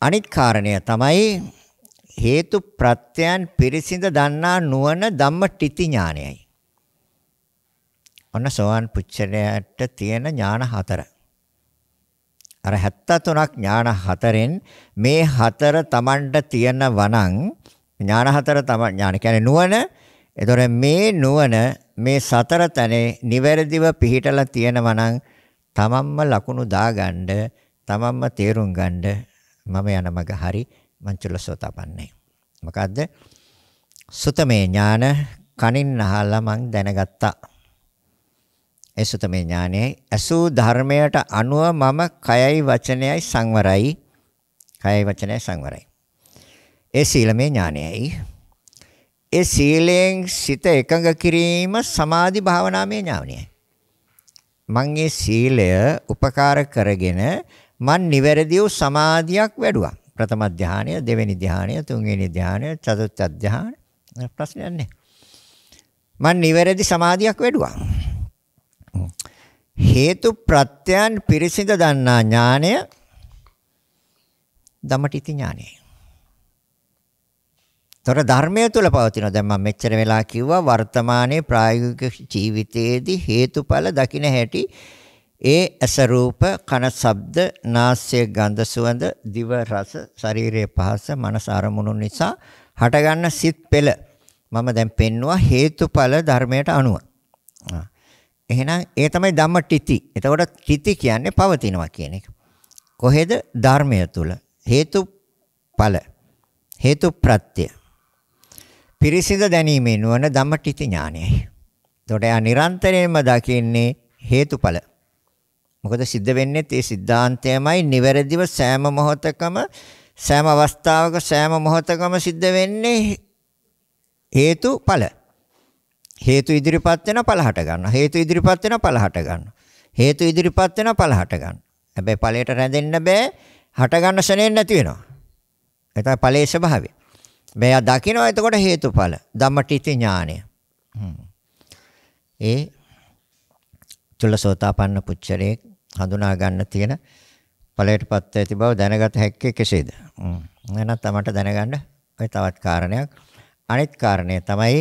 අනිත් කාරණය තමයි හේතු ප්‍රත්‍යයන් පිරිසිඳ දන්නා නුවණ ධම්මටිති ඥානයයි. ඔන්න සෝවන් පුච්චරයට තියෙන ඥාන හතර. අර 73ක් ඥාන හතරෙන් මේ හතර Tamanට තියෙන වණං ඥාන හතර තම ඥාන කියන්නේ නුවණ. ඒතොර මේ නුවණ මේ සතර තැනේ නිවැරදිව පිහිටලා තියෙනවා නම් තමන්ම ලකුණු දාගන්න තමන්ම තේරුම් ගන්න මම යන මග හරි මංචුලසෝතපන්නේ. මොකද්ද? සුතමේ ඥාන කනින් අහලා මං දැනගත්තා. ඒ සුතමේ ඥානයේ අසූ ධර්මයට අනුව මම කයයි වචනයයි සංවරයි. කයයි වචනයයි සංවරයි. ඒ සීලමේ ඥානයයි. ඒ සීලෙන් සිත එකඟ කිරීම සමාධි භාවනාමය ඥානයයි. මං ඒ සීලය උපකාර කරගෙන මන් නිවැරදිව සමාධියක් වැඩුවා. ප්‍රථම ධානය, දෙවෙනි ධානය, තුන්වෙනි ධානය, චතුර්ථ ධානය ප්‍රශ්නයක් නැහැ. මම නිවැරදි සමාධියක් වැඩුවා. හේතු ප්‍රත්‍යයන් පිරිසිඳ දන්නා ඥානය දමටිති ඥානය. තොර ධර්මය තුල පවතින දැන් මම මෙච්චර වෙලා කිව්වා වර්තමානයේ ප්‍රායෝගික ජීවිතයේදී හේතුඵල දකින හැටි ඒ ඇස රූප කන ශබ්ද නාසය ගන්ධ සුවඳ දිව රස ශරීරයේ පහස මනස අරමුණු නිසා හටගන්න සිත් පෙළ මම දැන් පෙන්නවා හේතුඵල ධර්මයට අනුව. එහෙනම් ඒ තමයි ධම්ම ටිති. එතකොට ටිති කියන්නේ පවතිනවා කියන එක. කොහෙද ධර්මය තුල හේතුඵල හේතු ප්‍රත්‍ය පිරිසිඳ දැනීමේ නුවණ ධම්ම ටිති ඥානයයි. එතකොට යා නිරන්තරයෙන්ම දකින්නේ හේතුඵල මොකද සිද්ධ වෙන්නේ ඒ સિદ્ધාන්තයමයි නිවැරදිව සෑම මොහොතකම සෑම අවස්ථාවක සෑම මොහොතකම සිද්ධ වෙන්නේ හේතු ඵල. හේතු ඉදිරිපත් වෙන ඵල හට ගන්නවා. හේතු ඉදිරිපත් වෙන ඵල හට ගන්නවා. හේතු ඉදිරිපත් වෙන ඵල හට ගන්නවා. හැබැයි ඵලයට රැඳෙන්න බෑ. හට ගන්න ශරණෙන් නැති වෙනවා. ඒ තමයි ඵලයේ ස්වභාවය. මෙයා දකිනවා එතකොට හේතුඵල. ධම්මටිති ඥානය. ඒ චුල්ලසෝතාපන්න පුච්චරේ හඳුනා ගන්න තියෙන ඵලයටපත් ඇති බව දැනගත හැක්කේ කෙසේද? එහෙනම් තමට දැනගන්න ඔය තවත් කාරණයක්. අනිත් කාරණය තමයි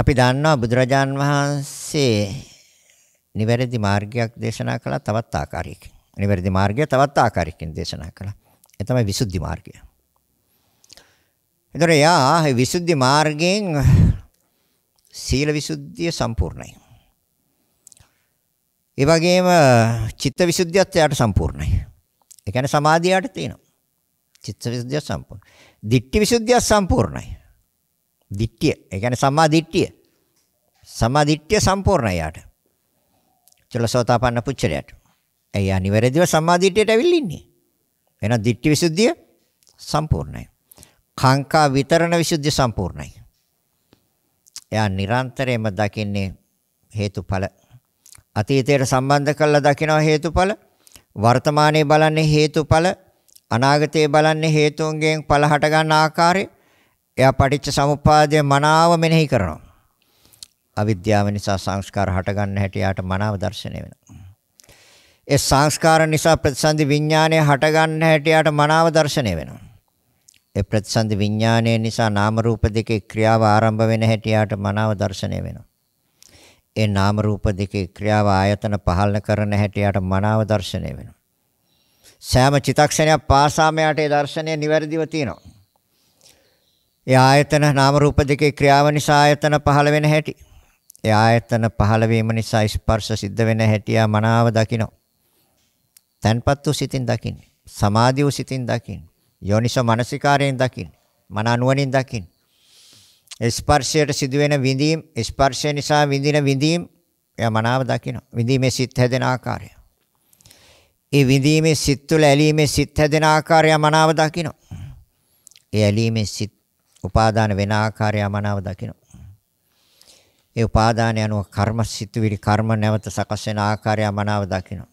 අපි දන්නවා බුදුරජාන් වහන්සේ නිවැරදි මාර්ගයක් දේශනා කළා තවත් ආකාරයකින්. නිවැරදි මාර්ගය තවත් ආකාරයකින් දේශනා කළා. ඒ තමයි විසුද්ධි මාර්ගය. එතකොට යා විසුද්ධි මාර්ගයෙන් සීල විසුද්ධිය සම්පූර්ණයි. ඒ වගේම චිත්ත විසුද්ධියත් එයාට සම්පූර්ණයි. ඒ කියන්නේ සමාධියට තියෙනවා. චිත්ත විසුද්ධිය සම්පූර්ණයි. දිට්ඨි විසුද්ධිය සම්පූර්ණයි. දිට්ඨිය. ඒ කියන්නේ සම්මා දිට්ඨිය. සම්මා දිට්ඨිය සම්පූර්ණයි යාට. චලසෝතාපන්න පුච්චලයට. එයා නිවැරදිව සම්මා දිට්ඨියට ඇවිල්ලා ඉන්නේ. එහෙනම් දිට්ඨි විසුද්ධිය සම්පූර්ණයි. කාංකා විතරණ විසුද්ධිය සම්පූර්ණයි. එයා නිරන්තරයෙන්ම දකින්නේ හේතුඵල අතීතයට සම්බන්ධ කරලා දකිනවා හේතුඵල වර්තමානයේ බලන්නේ හේතුඵල අනාගතයේ බලන්නේ හේතුන්ගෙන් ඵල හට ගන්න ආකාරය එයා පටිච්ච සමුප්පාදය මනාව මෙනෙහි කරනවා අවිද්‍යාව නිසා සංස්කාර හට ගන්න හැටි යාට මනාව දැర్శණය වෙනවා ඒ සංස්කාර නිසා ප්‍රතිසන්දි විඥානය හට ගන්න හැටි යාට මනාව දැర్శණය වෙනවා ඒ ප්‍රතිසන්දි විඥානය නිසා නාම රූප දෙකේ ක්‍රියාව ආරම්භ වෙන හැටි යාට මනාව දැర్శණය වෙනවා ඒ නාම රූප දෙකේ ක්‍රියාව ආයතන පහළ කරන හැටියට මනාව දර්ශනය වෙනවා. සෑම චිතක්ෂණයක් පාසාම යට ඒ දර්ශනය නිවැරදිව තියෙනවා. ඒ ආයතන නාම රූප දෙකේ ක්‍රියාව නිසා ආයතන පහළ වෙන හැටි. ඒ ආයතන පහළ වීම නිසා ස්පර්ශ සිද්ධ වෙන හැටි මනාව දකිනවා. තන්පත් වූ සිතින් දකින්නේ. සමාධි වූ සිතින් දකින්නේ. යෝනිසෝ මනසිකාරයෙන් දකින්නේ. මන අනුවණින් දකින්නේ. ස්පර්ශයට සිදුවෙන විඳීම් ස්පර්ශය නිසා විඳින විඳීම් එයා මනාව දකිනවා. විඳීමේ සිත් හැදෙන ආකාරය. ඒ විඳීමේ සිත් තුළ ඇලීමේ සිත් හැදෙන ආකාරය මනාව දකිනවා. ඒ ඇලීමේ සිත් උපාදාන වෙන ආකාරය මනාව දකිනවා. ඒ උපාදාන යන කර්ම සිතුවිලි කර්ම නැවත සකස් වෙන ආකාරය මනාව දකිනවා.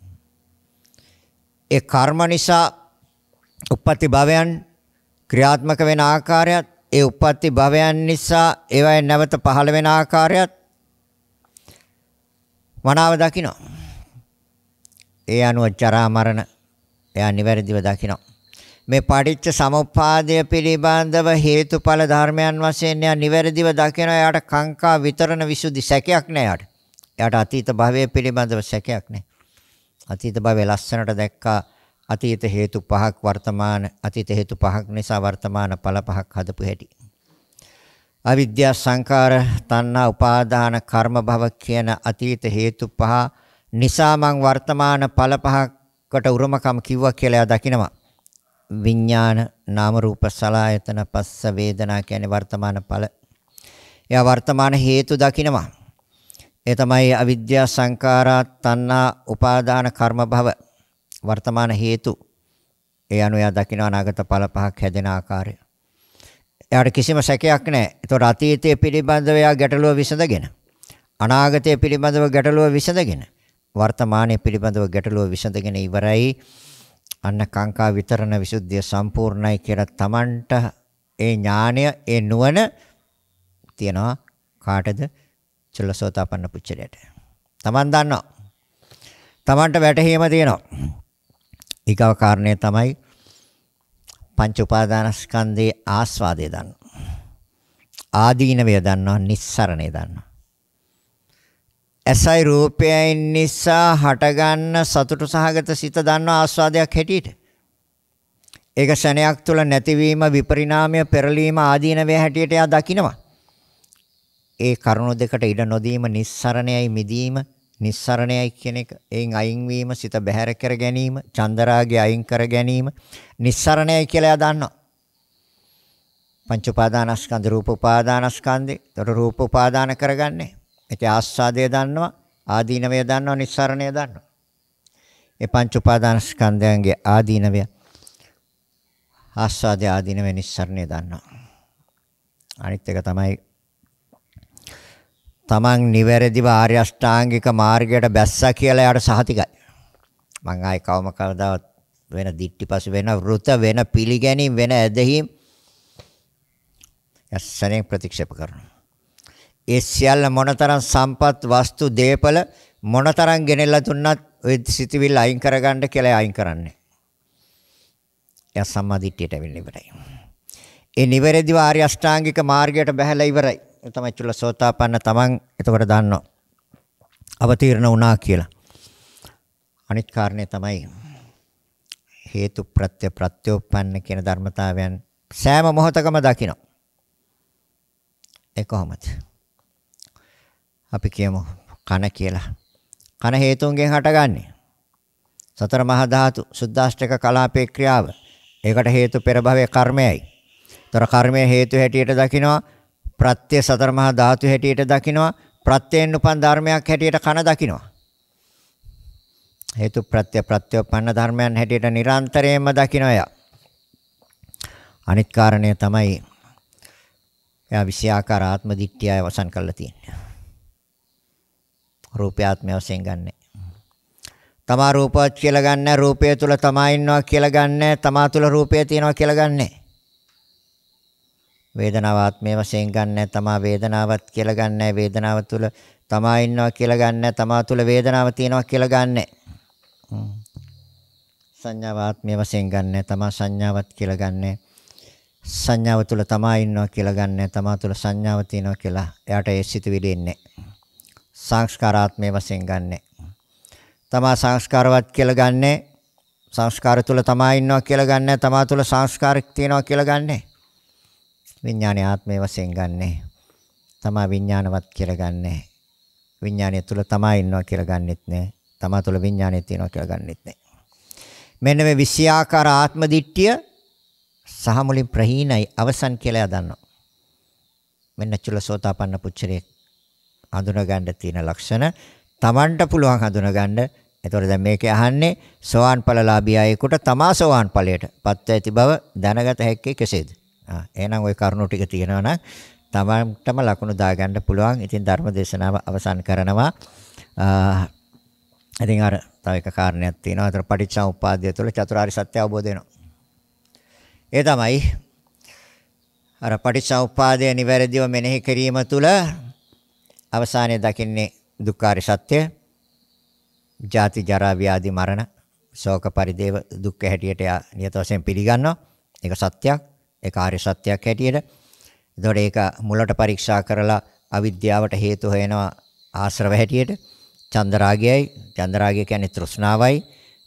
ඒ කර්ම නිසා උපපති භවයන් ක්‍රියාත්මක වෙන ආකාරයත් ඒ උප්පත්ති භවයන් නිසා ඒවයි නැවත පහළ වෙන ආකාරයත් මනාව දකිනවා. ඒ අනුව ජරා මරණ එයා නිවැරදිව දකිනවා. මේ පටිච්ච සමුප්පාදය පිළිබඳව හේතුඵල ධර්මයන් වශයෙන් එයා නිවැරදිව දකිනවා. එයාට කාංකා විතරණ විසුද්ධි සැකයක් නෑ එයාට. එයාට අතීත භවය පිළිබඳව සැකයක් නෑ. අතීත භවයේ ලස්සනට දැක්කා අතීත හේතු පහක් වර්තමාන අතීත හේතු පහක් නිසා වර්තමාන ඵල පහක් හදපු හැටි. අවිද්‍යා සංකාර තණ්හා උපාදාන කර්ම භව කියන අතීත හේතු පහ නිසා මං වර්තමාන ඵල පහකට උරුමකම් කිව්වා කියලා දකිනවා. විඥාන නාම රූප සලආයතන පස්ස වේදනා කියන්නේ වර්තමාන ඵල. එයා වර්තමාන හේතු දකිනවා. ඒ තමයි අවිද්‍යා සංකාරා තණ්හා උපාදාන කර්ම භව වර්තමාන හේතු ඒ අනුව එයා දකින අනාගත ඵල පහක් හැදෙන ආකාරය. එයාට කිසිම සැකයක් නැහැ. ඒතොර අතීතයේ පිළිබඳව එයා ගැටලුව විසඳගෙන අනාගතයේ පිළිබඳව ගැටලුව විසඳගෙන වර්තමානයේ පිළිබඳව ගැටලුව විසඳගෙන ඉවරයි. අන්න කාංකා විතරණ විසුද්ධිය සම්පූර්ණයි කියලා Tamanට ඒ ඥාණය ඒ නුවණ තියනවා කාටද? චුල්ලසෝතාපන්න පුච්චලයට. Taman දන්නවා. Tamanට වැටහීම තියෙනවා. ඊගව කාරණය තමයි පංච උපාදානස්කන්ධයේ ආස්වාදය දන්න. ආදීනවය දන්නවා, නිස්සරණය දන්නවා. ඇසයි රූපයයි නිසා හටගන්න සතුට සහගත සිත දන්නවා ආස්වාදයක් හැටියට. ඒක ශණයක් තුල නැතිවීම, විපරිණාමය, පෙරලීම ආදීනවය හැටියට එයා දකිනවා. ඒ කරුණු දෙකට ඉඩ නොදීම, නිස්සරණයයි මිදීම නිස්සරණයයි කියන එක එයින් අයින් වීම සිත බැහැර කර ගැනීම චන්දරාගය අයින් කර ගැනීම නිස්සරණයයි කියලා දන්නවා පංච උපාදානස්කන්ධ රූප උපාදානස්කන්ධේ ඒතර රූප උපාදාන කරගන්නේ ඒ ආස්වාදය දන්නවා ආදීනවය දන්නවා නිස්සරණය දන්නවා ඒ පංච උපාදානස්කන්ධයන්ගේ ආදීනවය ආස්වාදය ආදීනවය නිස්සරණය දන්නවා අනිත් එක තමයි තමන් නිවැරදිව ආර්ය අෂ්ටාංගික මාර්ගයට බැස්සා කියලා යාට සහතිකයි. මං ආයේ කවම කවදාවත් වෙන දික්ටිපස වෙන වෘත වෙන පිළිගැනීම් වෙන ඇදහිම් යස්සනේ ප්‍රතික්ෂේප කරනවා. ඒ සියල්ල මොනතරම් සම්පත් වස්තු දේපල මොනතරම් ගෙනෙලා දුන්නත් ඔය සිතවිල්ල අයින් කරගන්න කියලා අයින් කරන්නේ. යා සම්මා දිට්ඨියට වෙන්න ඉවරයි. ඒ නිවැරදිව ආර්ය අෂ්ටාංගික මාර්ගයට බැහැලා ඉවරයි. තමයි චුල්ලසෝතාපන්න තමන් එතකොට දන්නවා. අවතීර්ණ වුණා කියලා. අනිත් කාරණේ තමයි හේතු ප්‍රත්‍ය ප්‍රත්‍යෝපන්න කියන ධර්මතාවයන් සෑම මොහොතකම දකිනවා. ඒ කොහොමද? අපි කියමු කන කියලා. කන හේතුන්ගෙන් හටගන්නේ. සතර මහා ධාතු සුද්දාෂ්ටක කලාපේ ක්‍රියාව. ඒකට හේතු පෙරභවයේ කර්මයයි. ତර කර්මයේ හේතු හැටියට දකිනවා ප්‍රත්‍ය සතර මහා ධාතු හැටියට දකිනවා ප්‍රත්‍යයෙන් උපන් ධර්මයක් හැටියට කන දකිනවා හේතු ප්‍රත්‍ය ප්‍රත්‍යෝපන්න ධර්මයන් හැටියට නිරන්තරයෙන්ම දකිනවා එයා අනිත් කාරණය තමයි එයා විෂයාකාර ආත්ම දිට්ඨියය වසන් කරලා තියෙන්නේ රූපය ආත්මය වශයෙන් ගන්නෑ තමා රූපවත් කියලා ගන්න රූපය තුල තමා ඉන්නවා කියලා ගන්න තමා තුල රූපය තියෙනවා කියලා ගන්න වේදනාව ආත්මය වශයෙන් ගන්නෑ තමා වේදනාවත් කියලා ගන්නෑ වේදනාව තුල තමා ඉන්නවා කියලා ගන්නෑ තමා තුල වේදනාව තියෙනවා කියලා ගන්නෑ සංඥාව ආත්මය වශයෙන් ගන්නෑ තමා සංඥාවත් කියලා ගන්නෑ සංඥාව තුල තමා ඉන්නවා කියලා ගන්නෑ තමා තුල සංඥාව තියෙනවා කියලා එයාට ඒ සිතුවිලි එන්නේ සංස්කාර ආත්මය වශයෙන් ගන්නෑ තමා සංස්කාරවත් කියලා ගන්නෑ සංස්කාර තුල තමා ඉන්නවා කියලා ගන්නෑ තමා තුල සංස්කාරයක් තියෙනවා කියලා ගන්නෑ විඥානේ ආත්මය වශයෙන් ගන්නෑ. තමා විඥානවත් කියලා ගන්නෑ. විඥානය තුල තමා ඉන්නවා කියලා ගන්නෙත් නෑ. තමා තුල විඥානය තියෙනවා කියලා ගන්නෙත් නෑ. මෙන්න මේ විෂයාකාර ආත්ම දිට්ඨිය සහ මුලින් ප්‍රහීනයි අවසන් කියලා දන්නවා. මෙන්න චුලසෝතාපන්න පුච්චරේ හඳුනගන්න තියෙන ලක්ෂණ තමන්ට පුළුවන් හඳුනගන්න එතකොට දැන් මේකේ අහන්නේ සෝවාන් ඵලලාභී අයෙකුට තමා සෝවාන් ඵලයට පත්ව ඇති බව දැනගත හැක්කේ කෙසේද? එහෙනම් ওই කරුණු ටික තියෙනවා නම් තමන්ටම ලකුණු දාගන්න පුළුවන්. ඉතින් ධර්ම දේශනාව අවසන් කරනවා. ඉතින් අර තව එක කාරණයක් තියෙනවා. අතන පටිච්චසමුප්පාදය තුළ චතුරාර්ය සත්‍ය අවබෝධ වෙනවා. ඒ තමයි අර පටිච්චසමුප්පාදය නිවැරදිව මෙනෙහි කිරීම තුළ අවසානයේ දකින්නේ දුක්ඛාරය සත්‍ය. ජාති ජරා ව්‍යාධි මරණ ශෝක පරිදේව දුක් හැටියට නියත වශයෙන් පිළිගන්නවා. ඒක සත්‍යයක්. ඒක ආර්ය සත්‍යයක් හැටියට. එතකොට ඒක මුලට පරීක්ෂා කරලා අවිද්‍යාවට හේතු හොයනවා ආශ්‍රව හැටියට. චන්දරාගයයි, චන්දරාගය කියන්නේ තෘෂ්ණාවයි.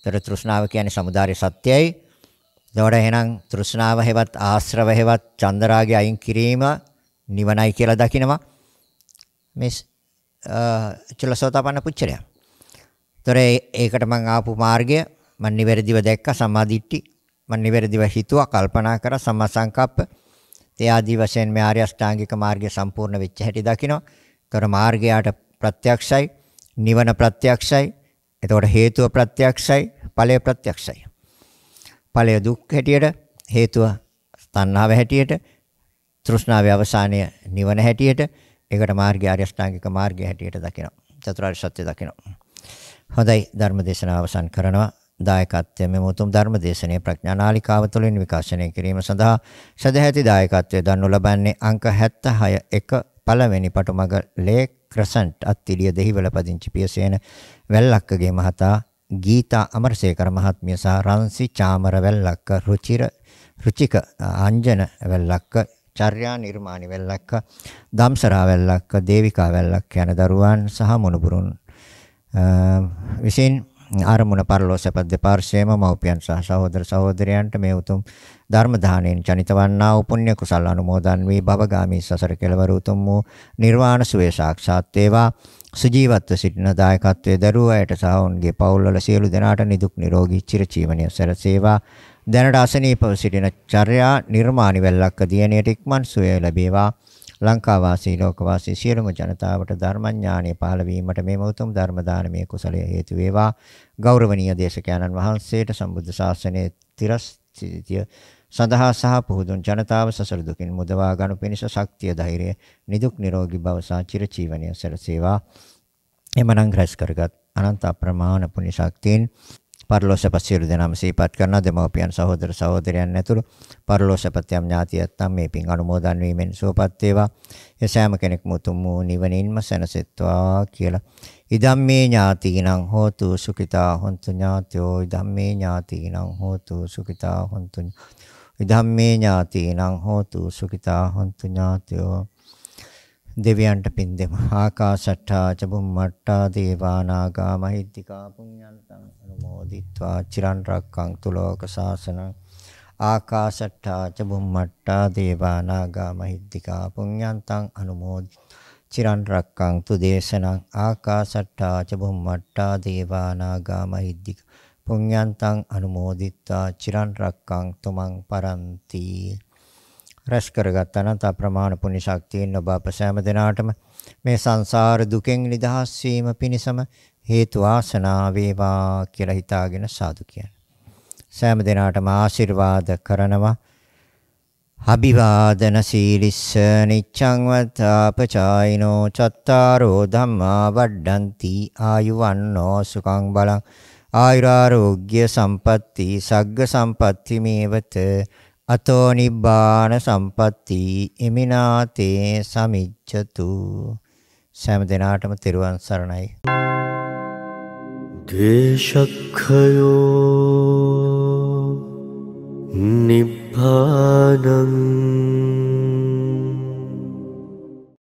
එතකොට තෘෂ්ණාව කියන්නේ samudāri සත්‍යයයි. එතකොට එහෙනම් තෘෂ්ණාව හැවත් ආශ්‍රව හැවත් චන්දරාගය අයින් කිරීම නිවනයි කියලා දකිනවා. මේ චුලසෝතපන්න පුච්චරය. ඒතොර ඒකට මම ආපු මාර්ගය මම නිවැරදිව දැක්කා සම්මාදිට්ඨි මම නිවැරදිව හිතුවා කල්පනා කරා සම්මා සංකප්ප ඒ ආදී වශයෙන් මේ ආර්ය අෂ්ටාංගික මාර්ගය සම්පූර්ණ වෙච්ච හැටි දකිනවා. ඒතර මාර්ගයට ප්‍රත්‍යක්ෂයි, නිවන ප්‍රත්‍යක්ෂයි. එතකොට හේතුව ප්‍රත්‍යක්ෂයි, ඵලය ප්‍රත්‍යක්ෂයි. ඵලය දුක් හැටියට, හේතුව තණ්හාව හැටියට, තෘෂ්ණාවේ අවසානය නිවන හැටියට, ඒකට මාර්ගය ආර්ය අෂ්ටාංගික මාර්ගය හැටියට දකිනවා. චතුරාර්ය සත්‍ය දකිනවා. හොඳයි ධර්ම දේශනාව අවසන් කරනවා. දායකත්වය මෙම උතුම් ධර්ම දේශනයේ ප්‍රඥානාලිකාව තුළින් විකාශනය කිරීම සඳහා සදැහැති දායකත්වය දන්වු ලබන්නේ අංක 76 1 පළවෙනි පටුමග ලේ ක්‍රසන්ට් අත්තිලිය දෙහිවල පදිංචි පියසේන වැල්ලක්කගේ මහතා ගීතා අමරසේකර මහත්මිය සහ රන්සි චාමර වැල්ලක්ක රුචිර රුචික අංජන වැල්ලක්ක චර්යා නිර්මාණි වැල්ලක්ක දම්සරා වැල්ලක්ක දේවිකා වැල්ලක්ක යන දරුවන් සහ මොනුපුරුන් විසින් ආරමුණ පරලෝ සැප දෙපාර්ශ්වයේම මව්පියන් සහ සහෝදර සහෝදරයන්ට මේ උතුම් ධර්ම දාණයෙන් චනිතවන්නා වූ පුණ්‍ය කුසල් අනුමෝදන් වී භවගාමී සසර කෙලවර උතුම් වූ නිර්වාණ සුවේ සාක්ෂාත් වේවා සුජීවත්ව සිටින දායකත්වයේ දරුවායට සහ ඔවුන්ගේ පවුල්වල සියලු දෙනාට නිදුක් නිරෝගී චිරජීවනය සැලසේවා දැනට අසනීපව සිටින චර්යා නිර්මාණිවැල්ලක්ක දියණියට ඉක්මන් සුවය ලැබේවා. ලංකා වාසී ලෝක වාසී සියලුම ජනතාවට ධර්මඥානය පහළ වීමට මේ උතුම් ධර්ම දානමය කුසලය හේතු වේවා. ගෞරවනීය දේශකයන්න් වහන්සේට සම්බුද්ධ ශාසනයේ තිරස්ථිතිය සඳහා සහ පුහුදුන් ජනතාව සසර දුකින් මුදවා ගනු පිණිස ශක්තිය ධෛර්යය නිදුක් නිරෝගී භව සහ චිරජීවනය සැලසේවා එමනම් ග්‍රස් කරගත් අනන්ත අප්‍රමාණ පුණ්‍ය ශක්තියෙන් පරලෝසපසිරු දෙනාම සීපත් කරන දෙමව්පියන් සහෝදර සහෝදරයන් ඇතුළු පරලෝසපත්‍යම් ඥාතියත්තම් මේ පින් අනුමෝදන් වීමෙන් සුවපත් වේවා. ඒ සෑම කෙනෙක්ම උතුම් වූ නිවනින්ම සැනසෙත්වා කියලා. ඉදම්මේ ඥාතිනම් හෝතු සුඛිතා හොන්තු ඥාතයෝ ඉදම්මේ ඥාතිනම් හෝතු සුඛිතා හොන්තු ඉදම්මේ ඥාතිනම් හෝතු සුඛිතා හොන්තු ඥාතයෝ දෙවියන්ට පින් දෙමු. ආකාශට්ටා චබුම්මට්ටා දේවානාගා මහිද්దికා පුඤ්ඤන්තං අනුමෝදිත්වා චිරන් රක්කන්තු ලෝක සාසනං ආකාශට්ටා ච බුම්මට්ටා දේවා නාග මහිද්దికා පුඤ්ඤන්තං අනුමෝදි චිරන් රක්කන්තු දේශනං ආකාශට්ටා ච බුම්මට්ටා දේවා නාග මහිද්దికා පුඤ්ඤන්තං අනුමෝදිත්වා චිරන් රක්කන්තු මං පරන්ති රැස් කරගත් අනන්ත ප්‍රමාණ පුණ්‍ය ශක්තියෙන් ඔබ අප සෑම දිනාටම මේ සංසාර දුකෙන් නිදහස් වීම පිණිසම හේතු ආසනා වේවා කියලා හිතාගෙන සාදු කියන. සෑම දිනාටම ආශිර්වාද කරනවා. අභිවාදන සීලිස්ස නිච්ඡං වත්තාපචායිනෝ චත්තාරෝ ධම්මා වඩ්ඩಂತಿ ආයුවන්නෝ සුඛං බලං ආයුරාෝග්‍ය සම්පatti සග්ග සම්පatti මේවත අතෝ නිබ්බාන සම්පatti ඉමිනාතේ සමිච්ඡතු සෑම දිනාටම තෙරුවන් සරණයි ये शक्खयो